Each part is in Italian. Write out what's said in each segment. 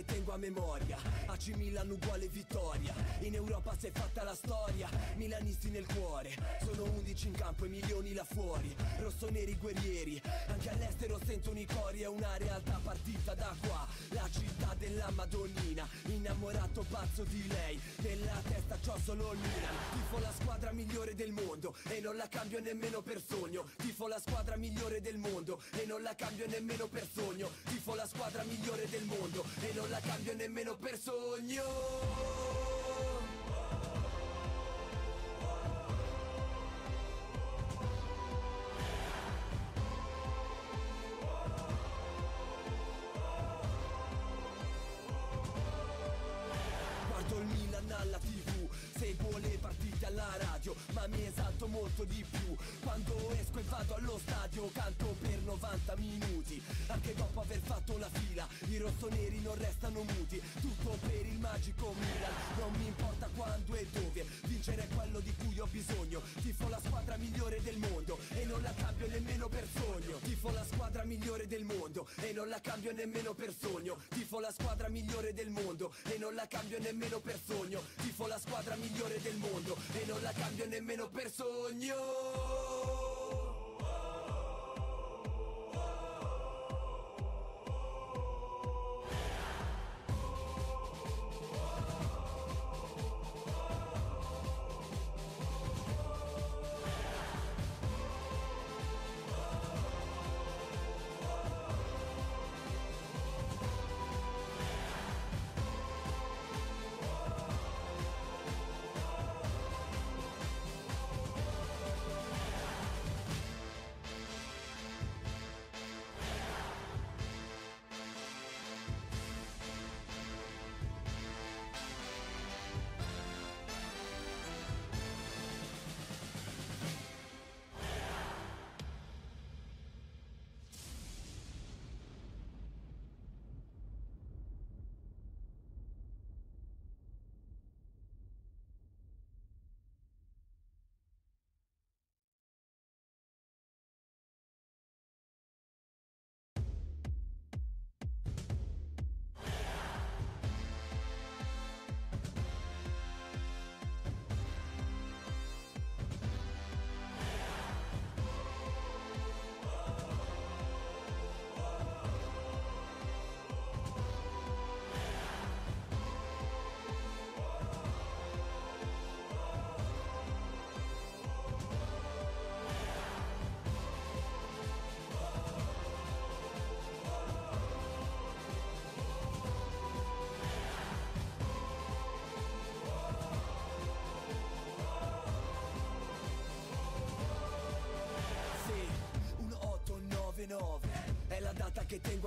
che tengo a memoria AC Milan uguale vittoria In Europa si è fatta la storia Milanisti nel cuore Sono 11 in campo e milioni là fuori Rossoneri guerrieri Anche all'estero sentono i cori È una realtà partita da qua La città della Madonnina Innamorato pazzo di lei Nella testa c'ho solo il Milan Tifo la squadra migliore del mondo E non la cambio nemmeno per sogno Tifo la squadra migliore del mondo E non la cambio nemmeno per sogno Tifo la squadra migliore del mondo E non la cambio nemmeno per sogno migliore del mondo e non la cambio nemmeno per sogno. Tifo la squadra migliore del mondo e non la cambio nemmeno per sogno. Tifo la squadra migliore del mondo e non la cambio nemmeno per sogno.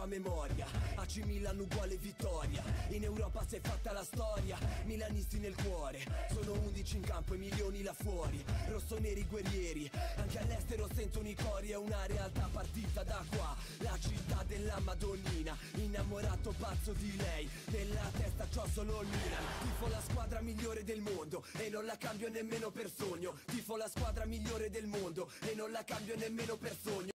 tua memoria AC Milan uguale vittoria In Europa si è fatta la storia Milanisti nel cuore Sono 11 in campo e milioni là fuori Rossoneri guerrieri Anche all'estero sentono i cori È una realtà partita da qua La città della Madonnina Innamorato pazzo di lei Nella testa c'ho solo il Milan Tifo la squadra migliore del mondo E non la cambio nemmeno per sogno Tifo la squadra migliore del mondo E non la cambio nemmeno per sogno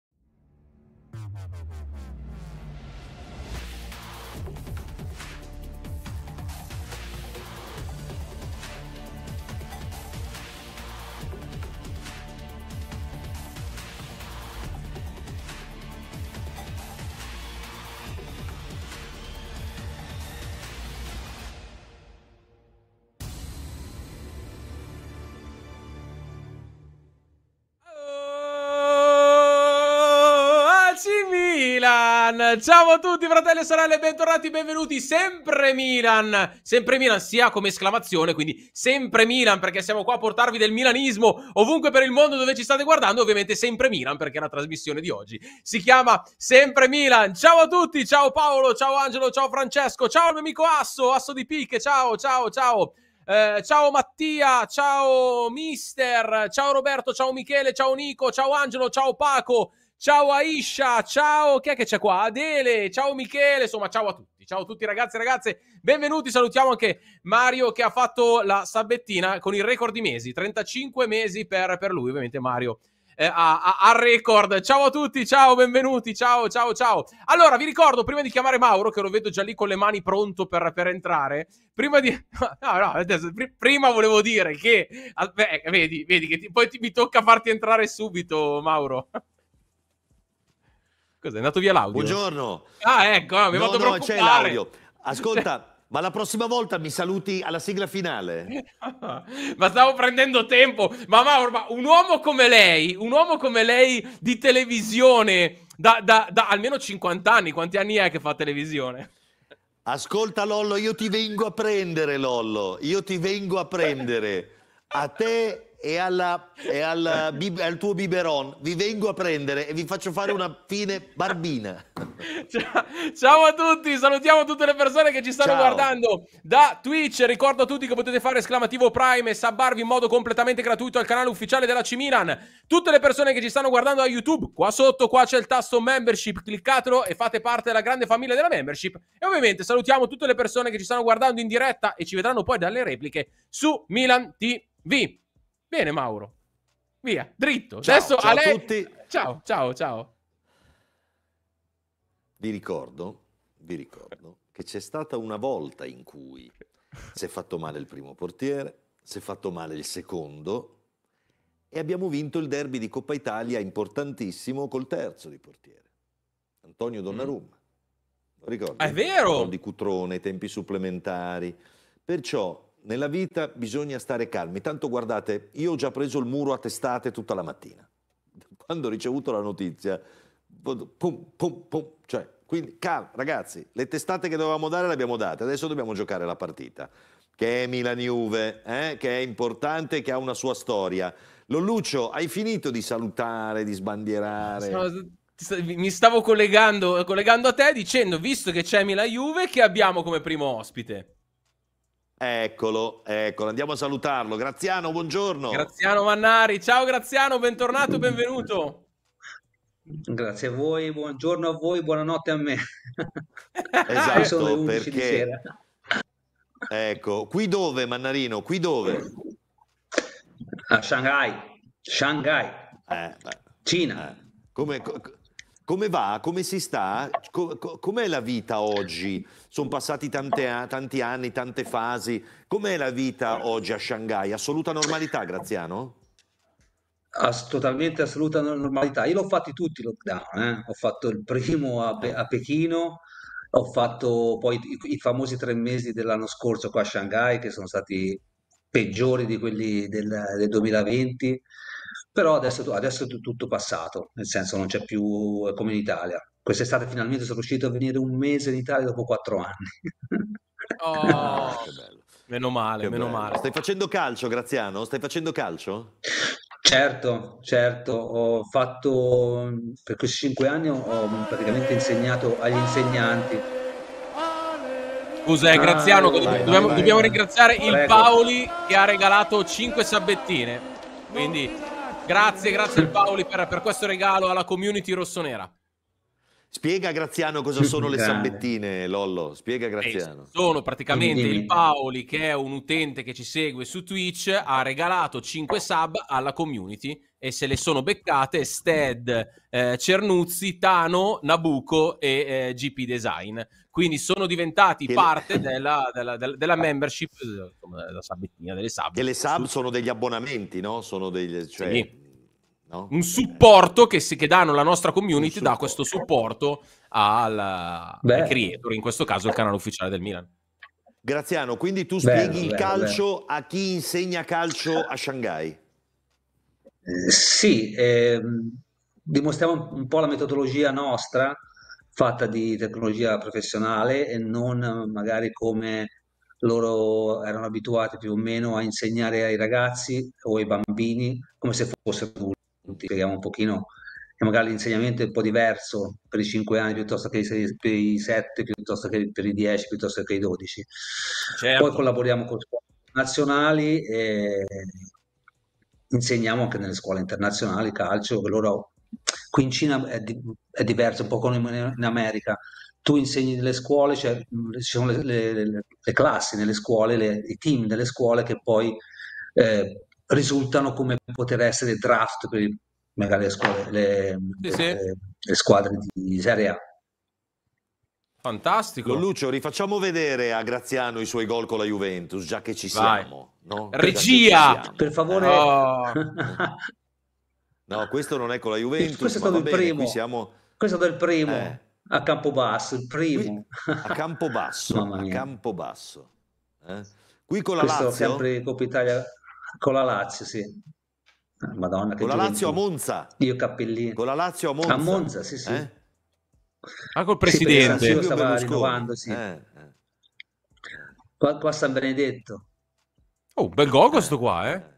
Milan. Ciao a tutti fratelli e sorelle, bentornati, benvenuti sempre Milan. Sempre Milan sia come esclamazione, quindi sempre Milan perché siamo qua a portarvi del milanismo ovunque per il mondo dove ci state guardando, ovviamente sempre Milan perché la trasmissione di oggi si chiama Sempre Milan. Ciao a tutti, ciao Paolo, ciao Angelo, ciao Francesco, ciao il mio amico Asso, Asso di Picche, ciao, ciao, ciao. Eh, ciao Mattia, ciao Mister, ciao Roberto, ciao Michele, ciao Nico, ciao Angelo, ciao Paco, Ciao Aisha, ciao, chi è che c'è qua? Adele, ciao Michele, insomma ciao a tutti. Ciao a tutti ragazzi e ragazze, benvenuti, salutiamo anche Mario che ha fatto la sabettina con il record di mesi, 35 mesi per, per lui, ovviamente Mario eh, a record. Ciao a tutti, ciao, benvenuti, ciao, ciao, ciao. Allora, vi ricordo, prima di chiamare Mauro, che lo vedo già lì con le mani pronto per, per entrare, prima di... No, no, adesso, prima volevo dire che... Beh, vedi, vedi, che ti, poi ti, mi tocca farti entrare subito, Mauro. Cos'è? È andato via l'audio? Buongiorno. Ah, ecco, mi no, vado no, preoccupare. c'è l'audio. Ascolta, cioè ma la prossima volta mi saluti alla sigla finale. ma stavo prendendo tempo. Ma Mauro, un uomo come lei, un uomo come lei di televisione da, da, da almeno 50 anni, quanti anni è che fa televisione? Ascolta Lollo, io ti vengo a prendere Lollo, io ti vengo a prendere a te e, alla, e alla, al tuo biberon, vi vengo a prendere e vi faccio fare una fine barbina. Ciao, a tutti, salutiamo tutte le persone che ci stanno ciao. guardando da Twitch. Ricordo a tutti che potete fare esclamativo Prime e sabbarvi in modo completamente gratuito al canale ufficiale della Cimilan. Tutte le persone che ci stanno guardando da YouTube, qua sotto qua c'è il tasto membership, cliccatelo e fate parte della grande famiglia della membership. E ovviamente salutiamo tutte le persone che ci stanno guardando in diretta e ci vedranno poi dalle repliche su Milan TV. Bene, Mauro. Via, dritto. Ciao, Adesso ciao a, lei... a tutti. Ciao, ciao, ciao. Vi ricordo, vi ricordo che c'è stata una volta in cui si è fatto male il primo portiere, si è fatto male il secondo e abbiamo vinto il derby di Coppa Italia importantissimo col terzo di portiere, Antonio mm. Donnarumma. Lo ricordo. Ah, è vero! Di Cutrone, tempi supplementari. Perciò nella vita bisogna stare calmi. Tanto guardate, io ho già preso il muro a testate tutta la mattina. Quando ho ricevuto la notizia, pum, pum, pum, cioè, quindi, cal- ragazzi, le testate che dovevamo dare le abbiamo date, adesso dobbiamo giocare la partita, che è Milan-Juve, eh? che è importante, che ha una sua storia. Lolluccio, hai finito di salutare, di sbandierare? mi stavo collegando, collegando a te dicendo, visto che c'è Milan-Juve, che abbiamo come primo ospite? Eccolo, eccolo, andiamo a salutarlo. Graziano, buongiorno. Graziano Mannari, ciao Graziano, bentornato, benvenuto. Grazie a voi, buongiorno a voi, buonanotte a me. Esatto, perché... Ecco, qui dove Mannarino, qui dove? A Shanghai, Shanghai, eh, Cina. Eh. Come, come va? Come si sta? Co- co- com'è la vita oggi? Sono passati a- tanti anni, tante fasi. Com'è la vita oggi a Shanghai? Assoluta normalità, Graziano? As- totalmente assoluta normalità. Io l'ho fatti tutti i lockdown. Eh? Ho fatto il primo a, Pe- a Pechino, ho fatto poi i-, i famosi tre mesi dell'anno scorso qua a Shanghai, che sono stati peggiori di quelli del, del 2020 però adesso, adesso, è tutto passato, nel senso non c'è più eh, come in Italia. Quest'estate finalmente sono riuscito a venire un mese in Italia dopo quattro anni. Oh, che bello. Meno male, che meno bello. male. Stai facendo calcio, Graziano? Stai facendo calcio? Certo, certo, ho fatto per questi cinque anni ho praticamente insegnato agli insegnanti. Scusa, ah, Graziano, ah, vai, vai, dobbiamo, vai, dobbiamo ringraziare Prego. il Paoli che ha regalato cinque sabbettine. Quindi Grazie, grazie Paoli per, per questo regalo alla community rossonera. Spiega Graziano cosa sono le sabbettine, Lollo. Spiega Graziano. Eh, sono praticamente il Paoli, che è un utente che ci segue su Twitch, ha regalato 5 sub alla community e se le sono beccate Stead, eh, Cernuzzi, Tano, Nabucco e eh, GP Design quindi sono diventati che parte le... della, della, della, ah. eh, della, membership, della sabettina, delle sub. Che le sub sono degli abbonamenti, no? Sono degli, cioè, sì. no? Un supporto che, si, che, danno la nostra community, dà questo supporto al, al creator, in questo caso il canale ufficiale del Milan. Graziano, quindi tu spieghi bello, il bello, calcio bello. a chi insegna calcio a Shanghai? Sì, eh, dimostriamo un po' la metodologia nostra, fatta di tecnologia professionale e non eh, magari come loro erano abituati più o meno a insegnare ai ragazzi o ai bambini come se fossero adulti. Spieghiamo un pochino che magari l'insegnamento è un po' diverso per i 5 anni piuttosto che i, per i 7, piuttosto che per i 10, piuttosto che i 12. Certo. Poi collaboriamo con scuole nazionali e insegniamo anche nelle scuole internazionali calcio, che loro qui in Cina è, di, è diverso un po' come in America. Tu insegni nelle scuole, cioè, ci sono le, le, le, classi nelle scuole, le, i team delle scuole che poi eh, risultano come poter essere draft per magari le, scuole, sì, sì. le squadre di Serie A. Fantastico. Lucio, rifacciamo vedere a Graziano i suoi gol con la Juventus, già che ci siamo. No? Regia! Ci siamo. Per favore. Oh. No, questo non è con la Juventus. Questo è stato il bene, primo. Siamo... Questo è stato il primo eh. a Campobasso, il primo. A Campobasso, a Campobasso. Eh? Qui con la questo Lazio... sempre Coppa Italia con la Lazio, sì. Madonna, che con la Lazio a Monza. Io cappellino. Con la Lazio a Monza. A Monza, sì, sì. Eh? Ah, col presidente. Sì, stava rinnovando, sì. Eh, eh. Qua, qua San Benedetto. Oh, bel gol questo qua, eh. eh.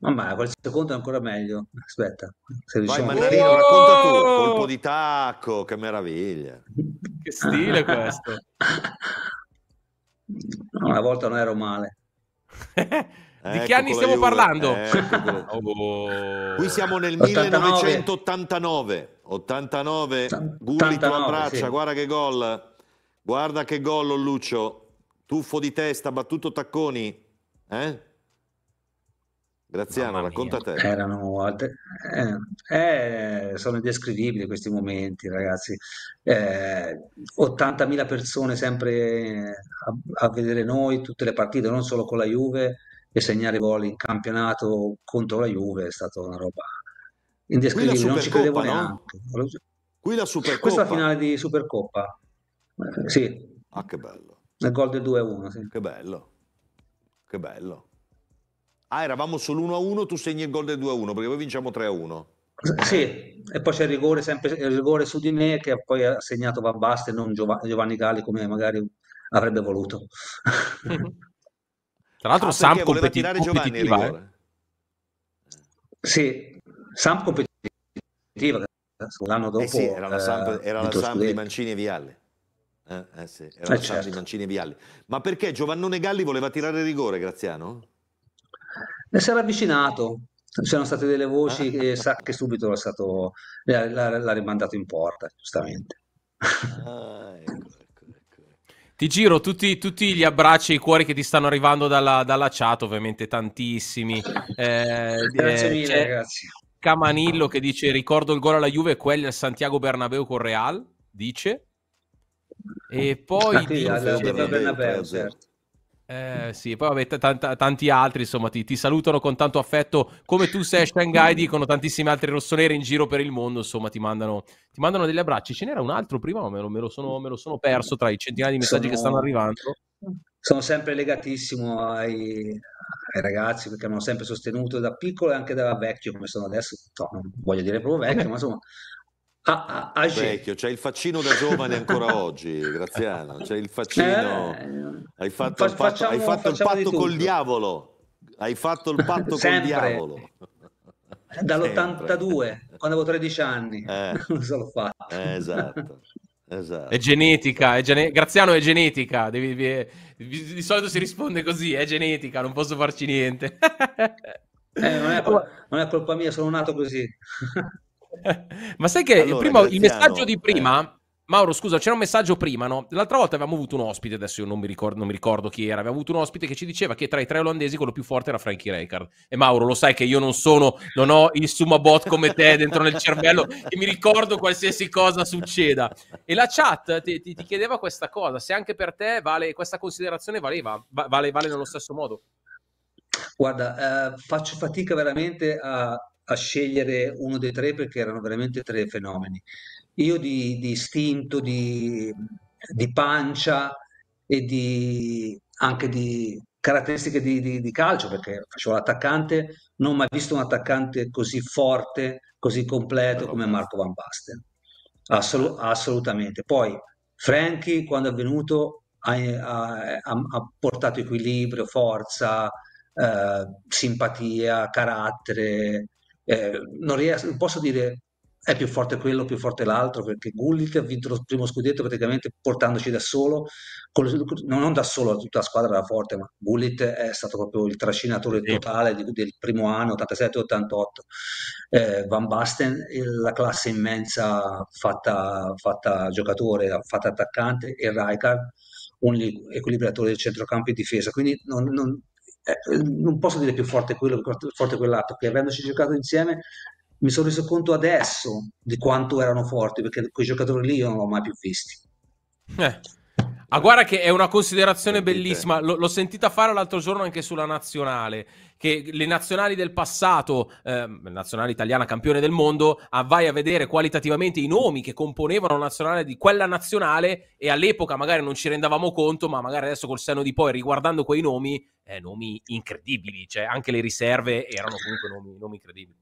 Mamma, quel secondo è ancora meglio. Aspetta, se Vai, Mannarino, oh! racconta tu. Oh! Colpo di tacco, che meraviglia. che stile questo. una volta non ero male. Di ecco che anni stiamo Juve, parlando? Eh, ecco oh. Qui siamo nel 1989. 89, 89 Gulli tu abbraccia, sì. guarda che gol. Guarda che gol, Lucio. Tuffo di testa, battuto tacconi. Eh? Graziano, racconta te. Erano, eh, eh, sono indescrivibili questi momenti, ragazzi. Eh, 80.000 persone sempre eh, a, a, vedere noi, tutte le partite, non solo con la Juve, e segnare gol in campionato contro la Juve è stata una roba indescrivibile, non ci credevo neanche. No? Qui la Supercoppa. Questa è la finale di Supercoppa. Eh, sì. Ah, che bello. Nel gol del 2-1, sì. Che bello. Che bello. Ah, eravamo sull1 1-1, tu segni il gol del 2-1, perché poi vinciamo 3-1. Sì, e poi c'è il rigore, sempre, il rigore su di me che poi ha segnato Van Basten, non Giovanni Galli come magari avrebbe voluto. Tra l'altro ah, Sam competi- competitiva. Eh? Sì, Sam competitiva. L'anno dopo... Eh sì, era la eh, Sam, eh, era la Sam di Mancini e Vialle. Eh, eh sì, era eh, la certo. Sam di certo. Mancini e Vialle. Ma perché Giovannone Galli voleva tirare rigore, Graziano? Ne si era avvicinato, c'erano state delle voci ah. e sa che subito stato, l'ha, rimandato in porta, giustamente. Ah, ecco, ecco, ecco. Ti giro tutti, tutti, gli abbracci e i cuori che ti stanno arrivando dalla, dalla chat, ovviamente tantissimi. Eh, grazie eh, mille, ragazzi. Camanillo che dice: Ricordo il gol alla Juve, quelli al Santiago Bernabeu con Real. Dice, e ah, poi. Ah, sì, Dinfo, al, al Bernabeu, certo. Eh sì, poi vabbè, t- tanti altri insomma ti-, ti, salutano con tanto affetto come tu sei a Shanghai, dicono tantissimi altri rossoneri in giro per il mondo, insomma ti mandano, ti mandano degli abbracci. Ce n'era un altro prima, ma me lo, me lo, sono, me lo sono, perso tra i centinaia di messaggi sono... che stanno arrivando. Sono sempre legatissimo ai, ai ragazzi perché mi hanno sempre sostenuto da piccolo e anche da vecchio come sono adesso, non voglio dire proprio vecchio, eh. ma insomma Ah, ah, vecchio, c'è il faccino da giovane ancora oggi, Graziano. C'è il eh, faccino. Eh, hai fatto, facciamo, patto, hai fatto il patto col diavolo. Hai fatto il patto col diavolo. Dall'82, quando avevo 13 anni, eh, non so l'ho fatto. Eh, esatto. Esatto. È genetica, è gene... Graziano è genetica, devi, devi, di, di solito si risponde così, è genetica, non posso farci niente. eh, non, è, non è colpa mia, sono nato così. Ma sai che allora, prima, il messaggio di prima... Eh. Mauro, scusa, c'era un messaggio prima, no? L'altra volta avevamo avuto un ospite, adesso io non mi, ricordo, non mi, ricordo, chi era, avevamo avuto un ospite che ci diceva che tra i tre olandesi quello più forte era Frankie Rijkaard. E Mauro, lo sai che io non sono, non ho il sumabot come te dentro nel cervello, che mi ricordo qualsiasi cosa succeda. E la chat ti, ti, ti chiedeva questa cosa, se anche per te vale, questa considerazione valeva, vale, vale nello stesso modo. Guarda, eh, faccio fatica veramente a a scegliere uno dei tre perché erano veramente tre fenomeni. Io di, di istinto, di, di, pancia e di, anche di caratteristiche di, calcio, perché facevo l'attaccante, non ho mai visto un attaccante così forte, così completo come Marco Van Basten. Assol- assolutamente. Poi Franchi, quando è venuto, ha, ha, ha portato equilibrio, forza, eh, simpatia, carattere, eh, non, riesco, non posso dire è più forte quello, più forte l'altro, perché Gullit ha vinto il primo scudetto praticamente portandoci da solo, con, non da solo, tutta la squadra era forte, ma Gullit è stato proprio il trascinatore totale di, del primo anno, 87-88. Eh, Van Basten, eh, la classe immensa fatta, fatta giocatore, fatta attaccante, e Rijkaard, un equilibratore del centrocampo e difesa, quindi non, non, eh, eh, non posso dire più forte quello, più forte quell'altro, perché avendoci giocato insieme mi sono reso conto adesso di quanto erano forti, perché quei giocatori lì io non l'ho mai più visti. Eh. Ah, guarda che è una considerazione bellissima, L- l'ho sentita fare l'altro giorno anche sulla nazionale che le nazionali del passato, eh, nazionale italiana campione del mondo, ah, vai a vedere qualitativamente i nomi che componevano la nazionale di quella nazionale e all'epoca magari non ci rendavamo conto, ma magari adesso col senno di poi, riguardando quei nomi, eh, nomi incredibili, cioè anche le riserve erano comunque nomi, nomi incredibili.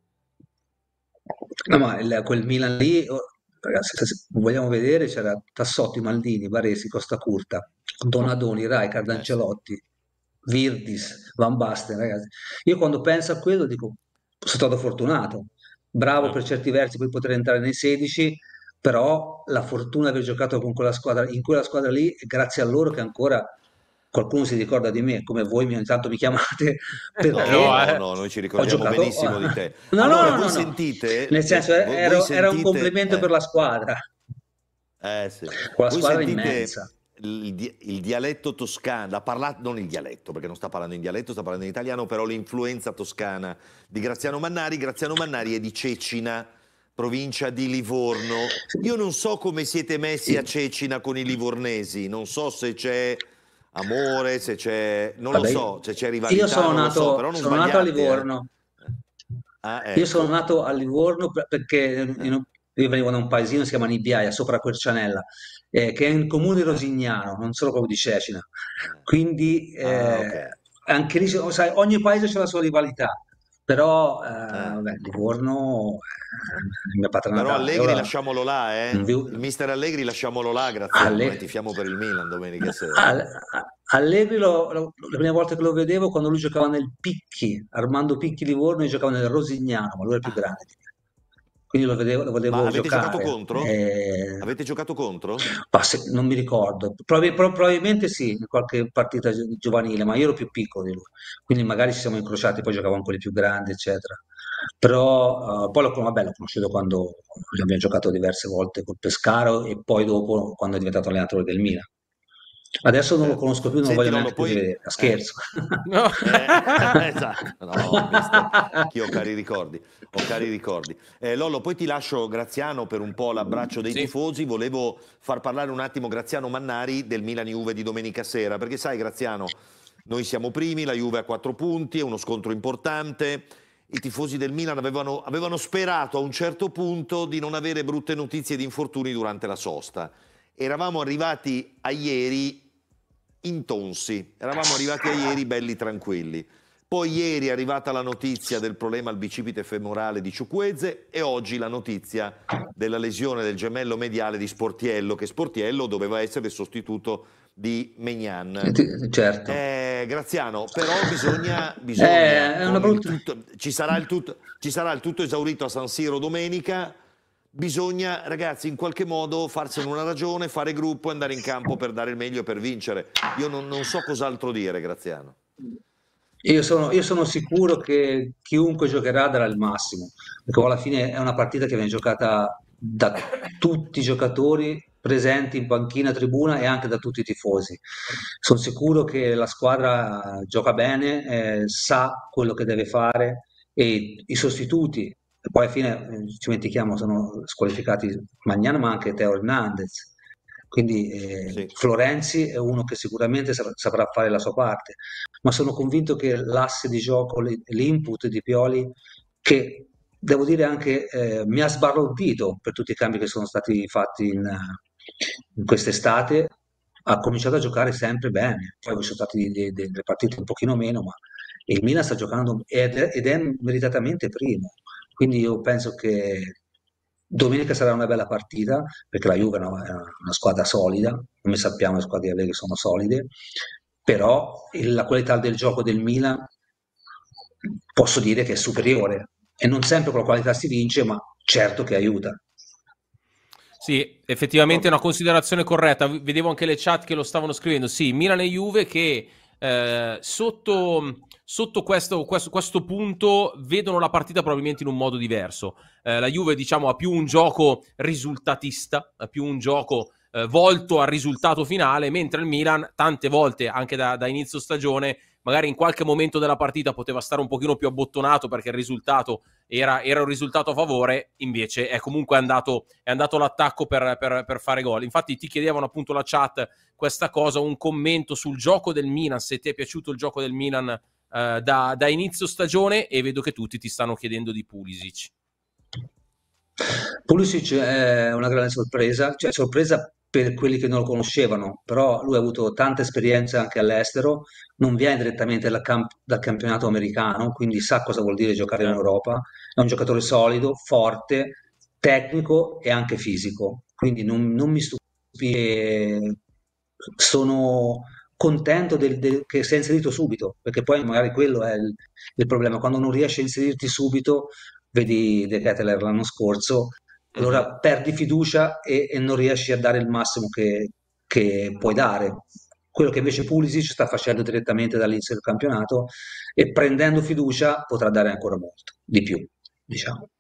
No, ma il, quel Milan lì, oh, ragazzi, se vogliamo vedere, c'era Tassotti, Maldini, Baresi, Costa Curta, Donadoni, Rai, Cardancelotti, eh Virdis, Van Basten, ragazzi. Io quando penso a quello dico, sono stato fortunato, bravo per certi versi, poi poter entrare nei 16, però la fortuna di aver giocato con quella squadra, in quella squadra lì, grazie a loro che ancora qualcuno si ricorda di me, come voi ogni tanto mi chiamate. Perché no, no, eh, no, noi ci ricordiamo giocato... benissimo di te. no, allora, no, no, voi no, sentite... Nel senso, ero, sentite, era un complimento eh, per la squadra. Eh sì. Con la voi squadra sentite, immensa il, di- il, dialetto toscano, la parlata, non il dialetto perché non sta parlando in dialetto, sta parlando in italiano, però l'influenza toscana di Graziano Mannari, Graziano Mannari è di Cecina, provincia di Livorno. Io non so come siete messi a Cecina con i livornesi, non so se c'è amore, se c'è... non Vabbè, lo so, se c'è rivalità. Io sono nato, so, sono nato a eh. Livorno. Ah, ecco. Io sono nato a Livorno perché io venivo da un paesino, si chiama Nibbiaia, sopra Quercianella eh, che è in comune rosignano, non solo proprio di Cecina. Eh. Quindi ah, eh, ah, okay. anche lì, sai, ogni paese ha la sua rivalità, però eh, eh. vabbè, Livorno eh, è mia patronata. Però Allegri allora, lasciamolo là, eh. Il mister Allegri lasciamolo là, grazie. Alle... Tifiamo per il Milan domenica sera. All... Allegri, lo, lo, la prima volta che lo vedevo, quando lui giocava nel Picchi, Armando Picchi Livorno, io giocavo nel Rosignano, ma lui era più ah. grande di quindi lo, vedevo, lo volevo avete giocare. giocato contro? Eh... Avete giocato contro? Se, non mi ricordo, Prob- probabilmente sì, in qualche partita gi- giovanile, ma io ero più piccolo di lui, quindi magari ci siamo incrociati, poi giocavamo con i più grandi, eccetera. Però uh, poi l'ho, vabbè, l'ho conosciuto quando abbiamo giocato diverse volte col Pescaro e poi dopo quando è diventato allenatore del Milan. Adesso non lo eh, conosco più, non Senti, voglio neanche puoi... vedere. Scherzo. Eh, no. Eh, esatto. No, Io ho cari ricordi. Ho cari ricordi. Eh, Lollo, poi ti lascio Graziano per un po' l'abbraccio dei sì. tifosi. Volevo far parlare un attimo Graziano Mannari del Milan Juve di domenica sera, perché sai Graziano, noi siamo primi, la Juve ha quattro punti, è uno scontro importante. I tifosi del Milan avevano, avevano sperato a un certo punto di non avere brutte notizie di infortuni durante la sosta eravamo arrivati a ieri intonsi, eravamo arrivati a ieri belli tranquilli. Poi ieri è arrivata la notizia del problema al bicipite femorale di Ciucuezze e oggi la notizia della lesione del gemello mediale di Sportiello, che Sportiello doveva essere il sostituto di Megnan. Eh, certo. Eh, Graziano, però bisogna... bisogna eh, brutta... tutto, ci, sarà tutto, ci sarà il tutto esaurito a San Siro domenica bisogna ragazzi in qualche modo farsene una ragione, fare gruppo e andare in campo per dare il meglio per vincere. Io non, non so cos'altro dire, Graziano. Io sono, io sono, sicuro che chiunque giocherà darà il massimo, perché alla fine è una partita che viene giocata da tutti i giocatori presenti in panchina, tribuna e anche da tutti i tifosi. Sono sicuro che la squadra gioca bene, eh, sa quello che deve fare e i sostituti poi alla fine eh, ci dimentichiamo, sono squalificati Magnano ma anche Teo Hernandez. Quindi eh, sì. Florenzi è uno che sicuramente sa- saprà fare la sua parte, ma sono convinto che l'asse di gioco, l- l'input di Pioli, che devo dire anche eh, mi ha sbalordito per tutti i cambi che sono stati fatti in, in quest'estate, ha cominciato a giocare sempre bene. Poi ci sono state delle partite un pochino meno, ma il Milan sta giocando ed è, ed è meritatamente primo. Quindi io penso che domenica sarà una bella partita perché la Juve è una, è una squadra solida, come sappiamo le squadre di Allegri sono solide, però la qualità del gioco del Milan posso dire che è superiore e non sempre con la qualità si vince, ma certo che aiuta. Sì, effettivamente è una considerazione corretta. Vedevo anche le chat che lo stavano scrivendo. Sì, Milan e Juve che eh, sotto sotto questo, questo, questo, punto vedono la partita probabilmente in un modo diverso. Eh, la Juve, diciamo, ha più un gioco risultatista, ha più un gioco eh, volto al risultato finale, mentre il Milan, tante volte, anche da, da, inizio stagione, magari in qualche momento della partita poteva stare un pochino più abbottonato perché il risultato era, era un risultato a favore, invece è comunque andato, è andato all'attacco per, per, per fare gol. Infatti ti chiedevano appunto la chat questa cosa, un commento sul gioco del Milan, se ti è piaciuto il gioco del Milan eh, da, da, inizio stagione e vedo che tutti ti stanno chiedendo di Pulisic. Pulisic è una grande sorpresa, cioè sorpresa per quelli che non lo conoscevano, però lui ha avuto tanta esperienza anche all'estero, non viene direttamente dal, camp- dal campionato americano, quindi sa cosa vuol dire giocare in Europa, è un giocatore solido, forte, tecnico e anche fisico, quindi non, non mi stupisce, sono contento del, del, che sia inserito subito, perché poi magari quello è il, il problema, quando non riesci a inserirti subito, vedi De Kettler l'anno scorso, allora esatto. perdi fiducia e, e non riesci a dare il massimo che, che puoi dare quello che invece Pulisic sta facendo direttamente dall'inizio del campionato e prendendo fiducia potrà dare ancora molto di più, diciamo.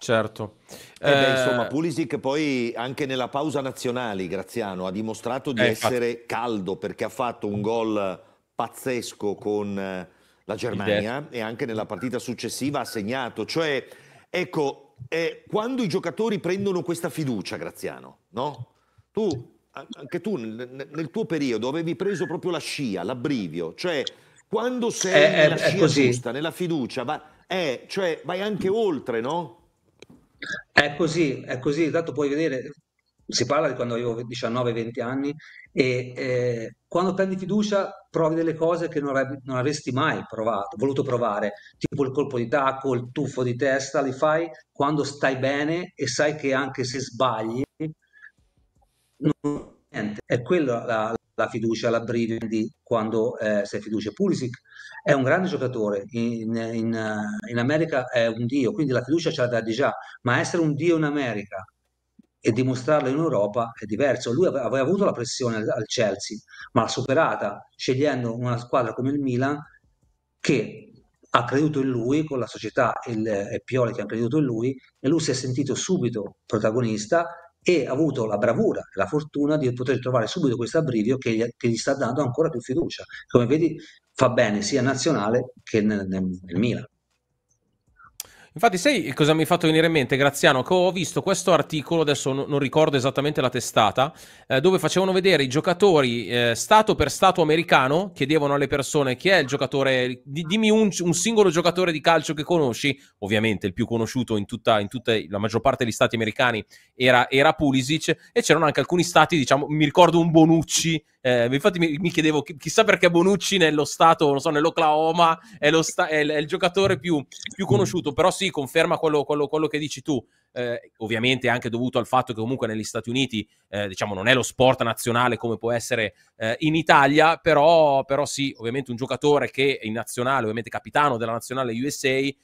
Certo. Eh, beh, eh, insomma, Pulisic poi anche nella pausa nazionali, Graziano, ha dimostrato di eh, essere caldo perché ha fatto un gol pazzesco con eh, la Germania e anche nella partita successiva ha segnato. Cioè, ecco, eh, quando i giocatori prendono questa fiducia, Graziano, no? Tu, anche tu nel, tuo periodo avevi preso proprio la scia, l'abbrivio, cioè quando sei è, eh, nella è, scia è giusta, nella fiducia, va, cioè, vai anche oltre, no? È così, è così, intanto puoi vedere, si parla di quando avevo 19-20 anni e eh, quando prendi fiducia provi delle cose che non, av- non, avresti mai provato, voluto provare, tipo il colpo di tacco, il tuffo di testa, li fai quando stai bene e sai che anche se sbagli, non niente. È quella la, la fiducia, la brivido quando eh, sei fiducia. Pulisic è un grande giocatore, in, in, in, America è un dio, quindi la fiducia ce la dà di già, ma essere un dio in America e dimostrarlo in Europa è diverso. Lui aveva, aveva avuto la pressione al, al Chelsea, ma l'ha superata scegliendo una squadra come il Milan che ha creduto in lui, con la società il, e eh, Pioli che ha creduto in lui, e lui si è sentito subito protagonista e ha avuto la bravura e la fortuna di poter trovare subito questo abbrivio che gli, che gli sta dando ancora più fiducia. Come vedi fa bene sia nazionale che nel, nel, nel Milan. Infatti, sai cosa mi ha fatto venire in mente, Graziano? Che ho visto questo articolo, adesso non ricordo esattamente la testata, eh, dove facevano vedere i giocatori eh, stato per stato americano, chiedevano alle persone chi è il giocatore, di, dimmi un, un, singolo giocatore di calcio che conosci, ovviamente il più conosciuto in tutta, in tutta la maggior parte degli stati americani era, era Pulisic, e c'erano anche alcuni stati, diciamo, mi ricordo un Bonucci eh, infatti mi, mi chiedevo, chi, chissà perché Bonucci nello stato, non so, nell'Oklahoma è, lo sta, è, il, è il, giocatore più, più, mm. conosciuto, però sì, conferma quello, quello, quello che dici tu. Eh, ovviamente anche dovuto al fatto che comunque negli Stati Uniti eh, diciamo non è lo sport nazionale come può essere eh, in Italia però, però, sì ovviamente un giocatore che è in nazionale ovviamente capitano della nazionale USA eh,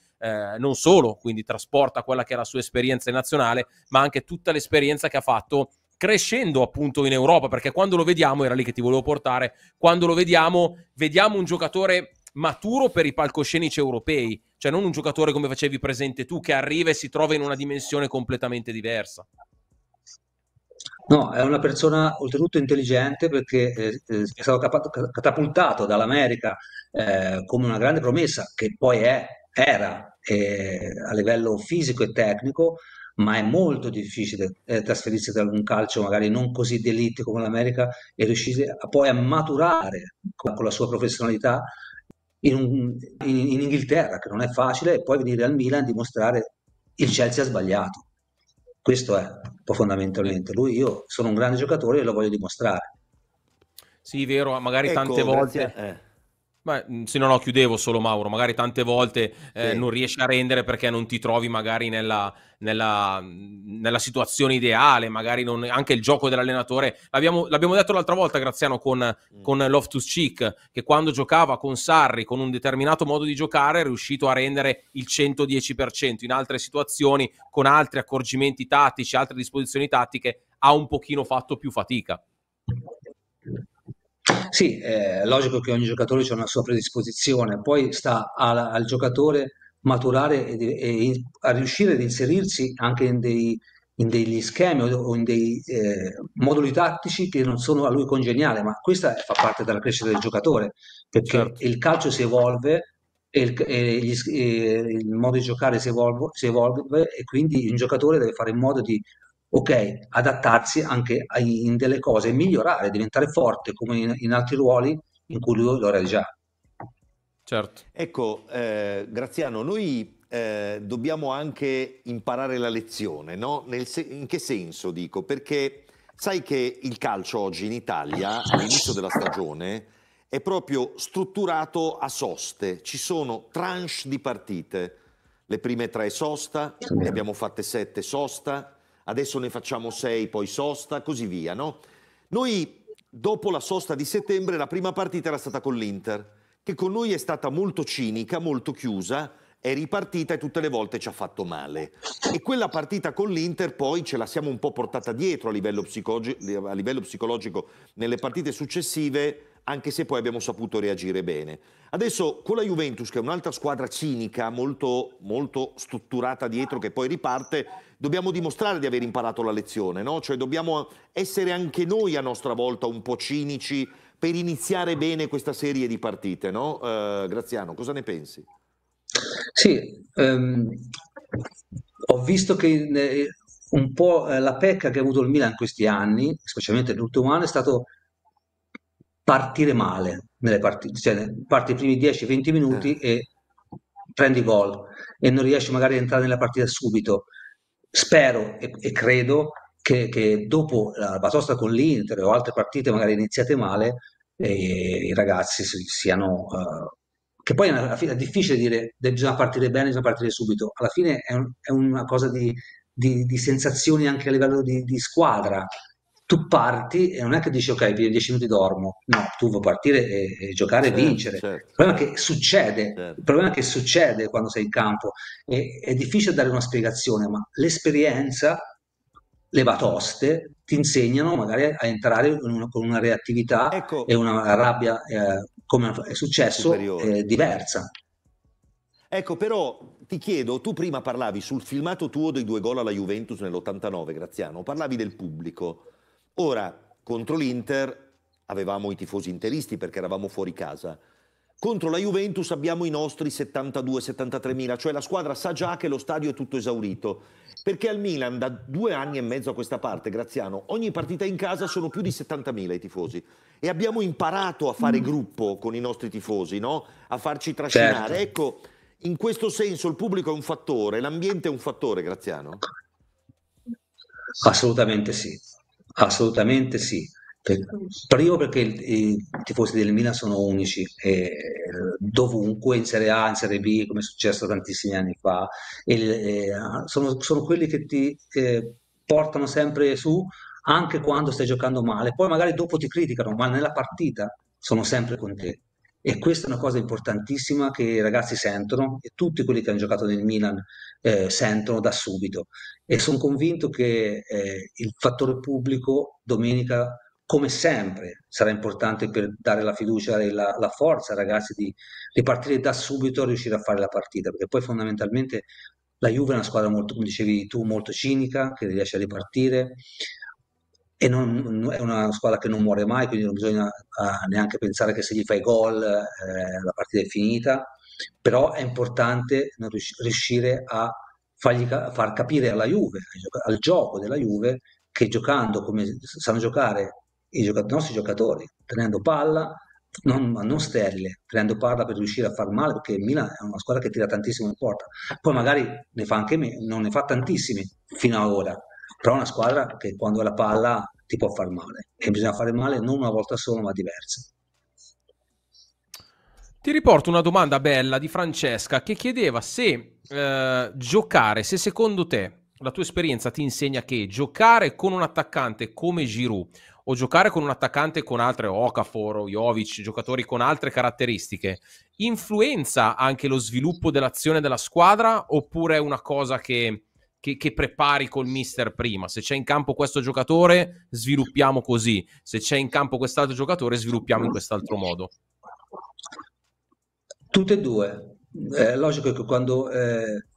non solo quindi trasporta quella che è la sua esperienza in nazionale ma anche tutta l'esperienza che ha fatto crescendo appunto in Europa, perché quando lo vediamo, era lì che ti volevo portare, quando lo vediamo, vediamo un giocatore maturo per i palcoscenici europei, cioè non un giocatore come facevi presente tu che arriva e si trova in una dimensione completamente diversa. No, è una persona oltretutto intelligente perché eh, eh, è stato catapultato dall'America eh, come una grande promessa che poi è, era eh, a livello fisico e tecnico, ma è molto difficile eh, trasferirsi da un calcio magari non così d'elite come l'America e riuscire a, poi a maturare con, con la sua professionalità in, in, in, Inghilterra, che non è facile, e poi venire al Milan e dimostrare il Chelsea ha sbagliato. Questo è fondamentalmente. Lui, io sono un grande giocatore e lo voglio dimostrare. Sì, vero, magari ecco, tante volte... Grazie, eh Beh, mm, se no, no, chiudevo solo Mauro. Magari tante volte eh, sì. non riesci a rendere perché non ti trovi magari nella, nella, nella situazione ideale, magari non, anche il gioco dell'allenatore. L'abbiamo, l'abbiamo detto l'altra volta, Graziano, con, mm. con Loftus Cheek, che quando giocava con Sarri con un determinato modo di giocare è riuscito a rendere il 110%. In altre situazioni, con altri accorgimenti tattici, altre disposizioni tattiche, ha un pochino fatto più fatica. Sì, è eh, logico che ogni giocatore c'è una sua predisposizione, poi sta al, al giocatore maturare e, e a riuscire ad inserirsi anche in, dei- in degli schemi o in dei eh, moduli tattici che non sono a lui congeniali, ma questa fa parte della crescita del giocatore, perché Certo. il calcio si evolve e il, e gli e il modo di giocare si evolvo- si evolve, e quindi un giocatore deve fare in modo di ok, adattarsi anche a, in delle cose, migliorare, diventare forte come in, in altri ruoli in cui lui lo era già. Certo. Ecco, eh, Graziano, noi eh, dobbiamo anche imparare la lezione, no? se- in che senso dico? Perché sai che il calcio oggi in Italia, all'inizio della stagione, è proprio strutturato a soste, ci sono tranche di partite. Le prime tre sosta, ne abbiamo fatte sette sosta, adesso ne facciamo sei, poi sosta, così via, no? Noi, dopo la sosta di settembre, la prima partita era stata con l'Inter, che con noi è stata molto cinica, molto chiusa, è ripartita e tutte le volte ci ha fatto male. E quella partita con l'Inter poi ce la siamo un po' portata dietro a livello, a livello psicologico nelle partite successive anche se poi abbiamo saputo reagire bene. Adesso con la Juventus, che è un'altra squadra cinica, molto, molto strutturata dietro, che poi riparte, dobbiamo dimostrare di aver imparato la lezione, no? Cioè dobbiamo essere anche noi a nostra volta un po' cinici per iniziare bene questa serie di partite, no? Uh, Graziano, cosa ne pensi? Sì, um, ho visto che eh, un po' eh, la pecca che ha avuto il Milan in questi anni, specialmente l'ultimo anno, è stato partire male, nelle partite, cioè, parti i primi 10-20 minuti eh. e prendi gol e non riesci magari ad entrare nella partita subito. Spero e, e credo che, che, dopo la batosta con l'Inter o altre partite magari iniziate male, eh, i ragazzi siano... Uh, che poi alla fine è difficile dire che bisogna partire bene, bisogna partire subito. Alla fine è, un, è una cosa di, di, di, sensazioni anche a livello di, di squadra tu parti e non è che dici ok, via 10 minuti dormo, no, tu vuoi partire e, e giocare certo, e vincere. Certo, il problema è che succede, il certo. problema è che succede quando sei in campo e, è difficile dare una spiegazione, ma l'esperienza, le batoste ti insegnano magari a entrare in una, con una reattività ecco, e una rabbia, eh, come è successo, eh, diversa. Ecco, però ti chiedo, tu prima parlavi sul filmato tuo dei due gol alla Juventus nell'89, Graziano, parlavi del pubblico. Ora, contro l'Inter avevamo i tifosi interisti perché eravamo fuori casa. Contro la Juventus abbiamo i nostri 72-73 mila, cioè la squadra sa già che lo stadio è tutto esaurito. Perché al Milan da due anni e mezzo a questa parte, Graziano, ogni partita in casa sono più di 70 mila i tifosi. E abbiamo imparato a fare mm. gruppo con i nostri tifosi, no? a farci certo. trascinare. Certo. Ecco, in questo senso il pubblico è un fattore, l'ambiente è un fattore, Graziano. Assolutamente sì, Assolutamente sì. Per, primo perché i, i tifosi del Milan sono unici, e eh, dovunque in Serie A, in Serie B, come è successo tantissimi anni fa, e, e, eh, sono, sono, quelli che ti eh, portano sempre su anche quando stai giocando male. Poi magari dopo ti criticano, ma nella partita sono sempre con te. E questa è una cosa importantissima che i ragazzi sentono e tutti quelli che hanno giocato nel Milan eh, sentono da subito. E sono convinto che eh, il fattore pubblico domenica, come sempre, sarà importante per dare la fiducia e la, la forza ai ragazzi di, ripartire da subito a riuscire a fare la partita, perché poi fondamentalmente la Juve è una squadra molto, come dicevi tu, molto cinica, che riesce a ripartire, e non, è una squadra che non muore mai, quindi non bisogna ah, neanche pensare che se gli fai gol eh, la partita è finita, però è importante riuscire a fargli, far capire alla Juve, al gioco della Juve, che giocando come sanno giocare i, giocatori, i nostri giocatori, tenendo palla, non, non sterile, tenendo palla per riuscire a far male, perché Milan è una squadra che tira tantissimo in porta, poi magari ne fa anche me, non ne fa tantissimi fino ad ora, però una squadra che quando ha la palla ti può far male e bisogna fare male non una volta solo ma diverse. Ti riporto una domanda bella di Francesca che chiedeva se eh, giocare, se secondo te la tua esperienza ti insegna che giocare con un attaccante come Giroud o giocare con un attaccante con altre Okafor o Jovic, giocatori con altre caratteristiche, influenza anche lo sviluppo dell'azione della squadra oppure è una cosa che che, che, prepari col mister prima. Se c'è in campo questo giocatore, sviluppiamo così. Se c'è in campo quest'altro giocatore, sviluppiamo in quest'altro modo. Tutte e due. È logico che quando eh,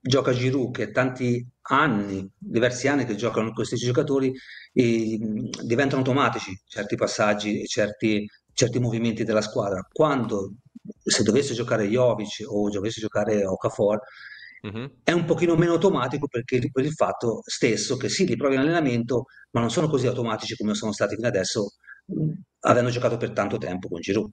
gioca Giroud, che tanti anni, diversi anni che giocano questi giocatori, eh, diventano automatici certi passaggi e certi, certi movimenti della squadra. Quando se dovesse giocare Jovic o dovesse giocare Okafor, Uh-huh. È un pochino meno automatico perché, per il fatto stesso che sì, li provi in allenamento, ma non sono così automatici come sono stati fino adesso, mh, mm, avendo giocato per tanto tempo con Giroud.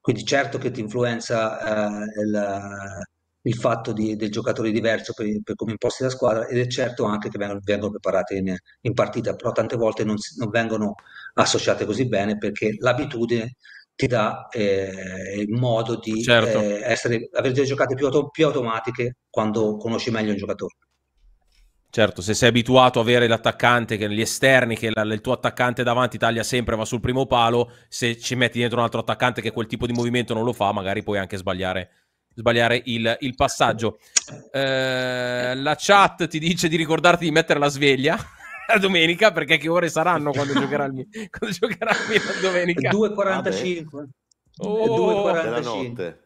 Quindi certo che ti influenza eh, il, il, fatto di, del giocatore diverso per, per, come imposti la squadra ed è certo anche che vengono, vengono preparate in, in, partita, però tante volte non, non vengono associate così bene perché l'abitudine ti dà eh, il modo di certo. eh, essere, avere delle giocate più, auto- più automatiche quando conosci meglio un giocatore. Certo, se sei abituato a avere l'attaccante, che negli esterni, che la, il tuo attaccante davanti taglia sempre, va sul primo palo, se ci metti dentro un altro attaccante che quel tipo di movimento non lo fa, magari puoi anche sbagliare, sbagliare il, il, passaggio. Eh, la chat ti dice di ricordarti di mettere la sveglia la domenica, perché che ore saranno quando giocherà il, quando giocherà il Milan domenica? 2.45. Oh, 2.45.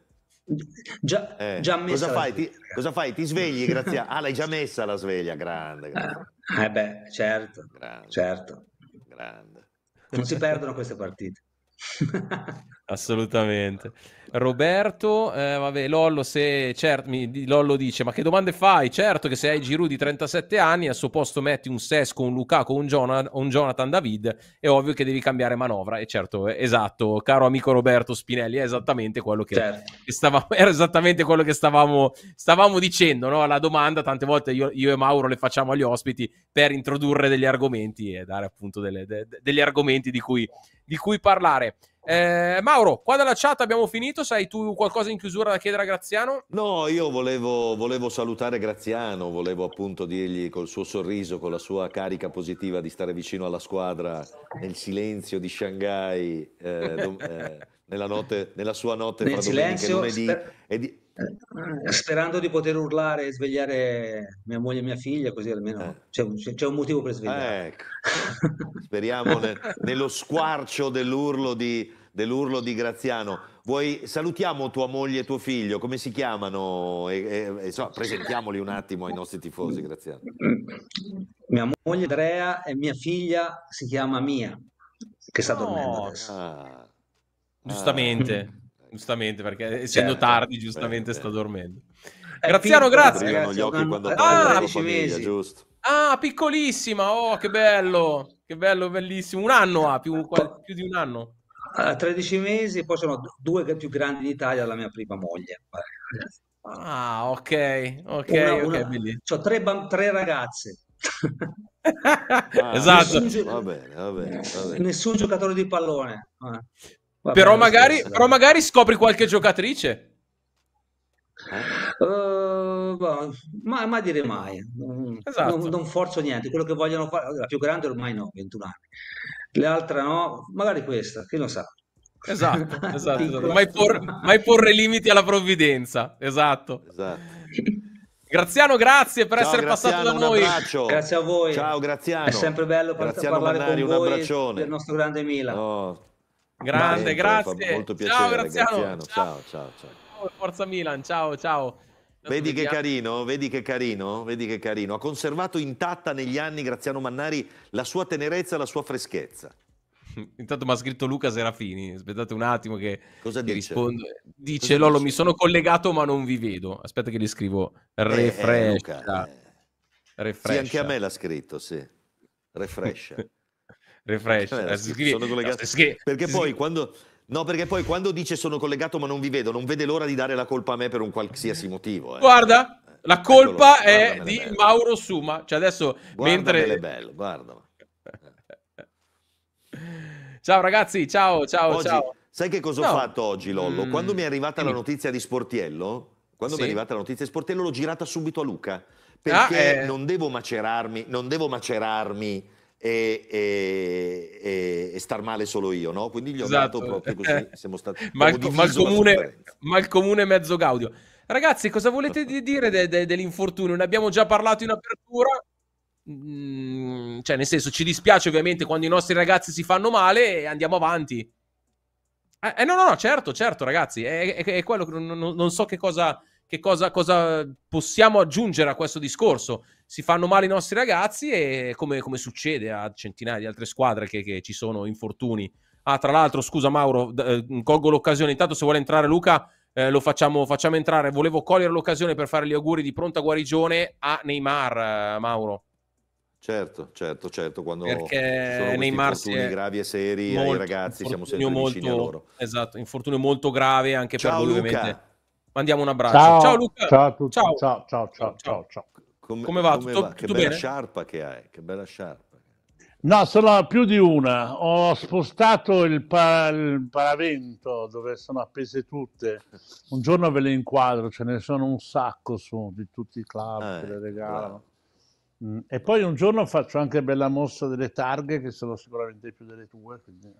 Già, eh, già cosa, fai? Ti, cosa fai? Ti svegli, grazie. Ah, l'hai già messa la sveglia, grande. grande. Eh beh, certo, grande, certo. Grande. Non si perdono queste partite. Assolutamente. Roberto, eh, vabbè, Lollo, se, certo, mi, Lollo dice, ma che domande fai? Certo che se hai Giroud di 37 anni, al suo posto metti un Sesco, un Lukaku, un, Jonah, un Jonathan David, è ovvio che devi cambiare manovra. E certo, eh, esatto, caro amico Roberto Spinelli, è esattamente quello che, certo. che stavamo, era esattamente quello che stavamo, stavamo dicendo, no? La domanda, tante volte io, io, e Mauro le facciamo agli ospiti per introdurre degli argomenti e dare appunto delle, de, degli argomenti di cui di cui parlare. Eh, Mauro, qua dalla chat abbiamo finito, sai tu qualcosa in chiusura da chiedere a Graziano? No, io volevo, volevo, salutare Graziano, volevo appunto dirgli col suo sorriso, con la sua carica positiva di stare vicino alla squadra nel silenzio di Shanghai, eh, eh, nella, notte, nella, sua notte nel fra silenzio, domenica e lunedì. Sper- e di, eh, sperando di poter urlare e svegliare mia moglie e mia figlia, così almeno eh. c'è, un, c'è un motivo per svegliare. Eh, ecco. Speriamo ne, nello squarcio dell'urlo di, dell'urlo di Graziano. Vuoi, salutiamo tua moglie e tuo figlio, come si chiamano? E, e, so, presentiamoli un attimo ai nostri tifosi, Graziano. Mia moglie Andrea e mia figlia si chiama Mia, che sta dormendo adesso. Ah. Giustamente. Ah. Giustamente, perché essendo certo, tardi, certo, giustamente certo. sta dormendo. È eh, Graziano, grazie. gli occhi quando ah, famiglia, giusto. Ah, piccolissima, oh, che bello, che bello, bellissimo. Un anno ha, più, più, di un anno. A ah, 13 mesi, poi sono due più grandi in Italia, la mia prima moglie. Ah, ok, ok, una, una, okay cioè, tre, tre ragazze. ah, esatto. Nessun, va bene, va bene, va bene. nessun giocatore di pallone. Ah. Vabbè, però, magari, però, magari, scopri qualche giocatrice. Uh, ma, ma dire mai, esatto. non, non, forzo niente. Quello che vogliono fare, la più grande ormai no, 21 anni, l'altra no, magari questa, chi lo sa. Esatto, esatto, esatto. Mai, por, mai, porre limiti alla provvidenza. Esatto. esatto. Graziano, grazie per Ciao, essere Graziano, passato da noi. Abbraccio. Grazie a voi. Ciao, Graziano. È sempre bello Graziano parlare Manari, con voi un abbraccione. del nostro grande Milan. Oh. Grande, grazie. Piacere, ciao, Graziano. Graziano. Ciao. ciao, ciao, ciao. Forza Milan, ciao, ciao. Vedi che carino, vedi che carino, vedi che carino. Ha conservato intatta negli anni Graziano Mannari la sua tenerezza, la sua freschezza. Intanto mi ha scritto Luca Serafini, aspettate un attimo che Cosa dice? rispondo. Dice Cosa Lolo, dice? mi sono collegato ma non vi vedo. Aspetta che gli scrivo refresh. Eh, eh, eh. Sì, anche a me l'ha scritto, sì. Refresh. refresh. Cioè, Era, eh, scrive, collegato. scrive, perché poi quando... No, perché poi quando dice sono collegato ma non vi vedo, non vede l'ora di dare la colpa a me per un qualsiasi motivo. Eh. Guarda, la colpa Eccolo, è di bello. Mauro Suma. Cioè adesso, guardamele mentre... bello, guarda. ciao ragazzi, ciao, ciao, oggi, ciao. Sai che cosa no. ho fatto oggi, Lollo? Mm. Quando mi è arrivata la notizia di Sportiello, quando sì. mi è arrivata la notizia di Sportiello l'ho girata subito a Luca. Ah, perché ah, eh. non devo macerarmi, non devo macerarmi e, e, e, e, star male solo io, no? Quindi gli ho esatto. dato proprio così, siamo stati... ma, il, comune, ma comune mezzo gaudio. Ragazzi, cosa volete dire de, de, dell'infortunio? Ne abbiamo già parlato in apertura. Mm, cioè, nel senso, ci dispiace ovviamente quando i nostri ragazzi si fanno male e andiamo avanti. Eh, eh, no, no, no, certo, certo, ragazzi. È, è, è quello che non, non, non so che cosa, che cosa, cosa possiamo aggiungere a questo discorso si fanno male i nostri ragazzi e come, come succede a centinaia di altre squadre che, che, ci sono infortuni. Ah, tra l'altro, scusa Mauro, d- eh, colgo l'occasione, intanto se vuole entrare Luca eh, lo facciamo, facciamo, entrare. Volevo cogliere l'occasione per fare gli auguri di pronta guarigione a Neymar, eh, Mauro. Certo, certo, certo, quando Perché Neymar si è gravi e seri eh, molto, ai ragazzi siamo sempre molto, a loro. Esatto, infortunio molto grave anche ciao per lui ovviamente. Mandiamo un abbraccio. Ciao, ciao Luca. Ciao a tutti. Ciao. Ciao, ciao, ciao, ciao, ciao. Come, come va? Come tutto, va? Tutto che bella bene? sciarpa che hai, che bella sciarpa. No, sono più di una. Ho spostato il, pa- il paravento dove sono appese tutte. Un giorno ve le inquadro, ce ne sono un sacco su di tutti i club ah, che le regalano. Mm, e poi un giorno faccio anche bella mossa delle targhe che sono sicuramente più delle tue. Quindi...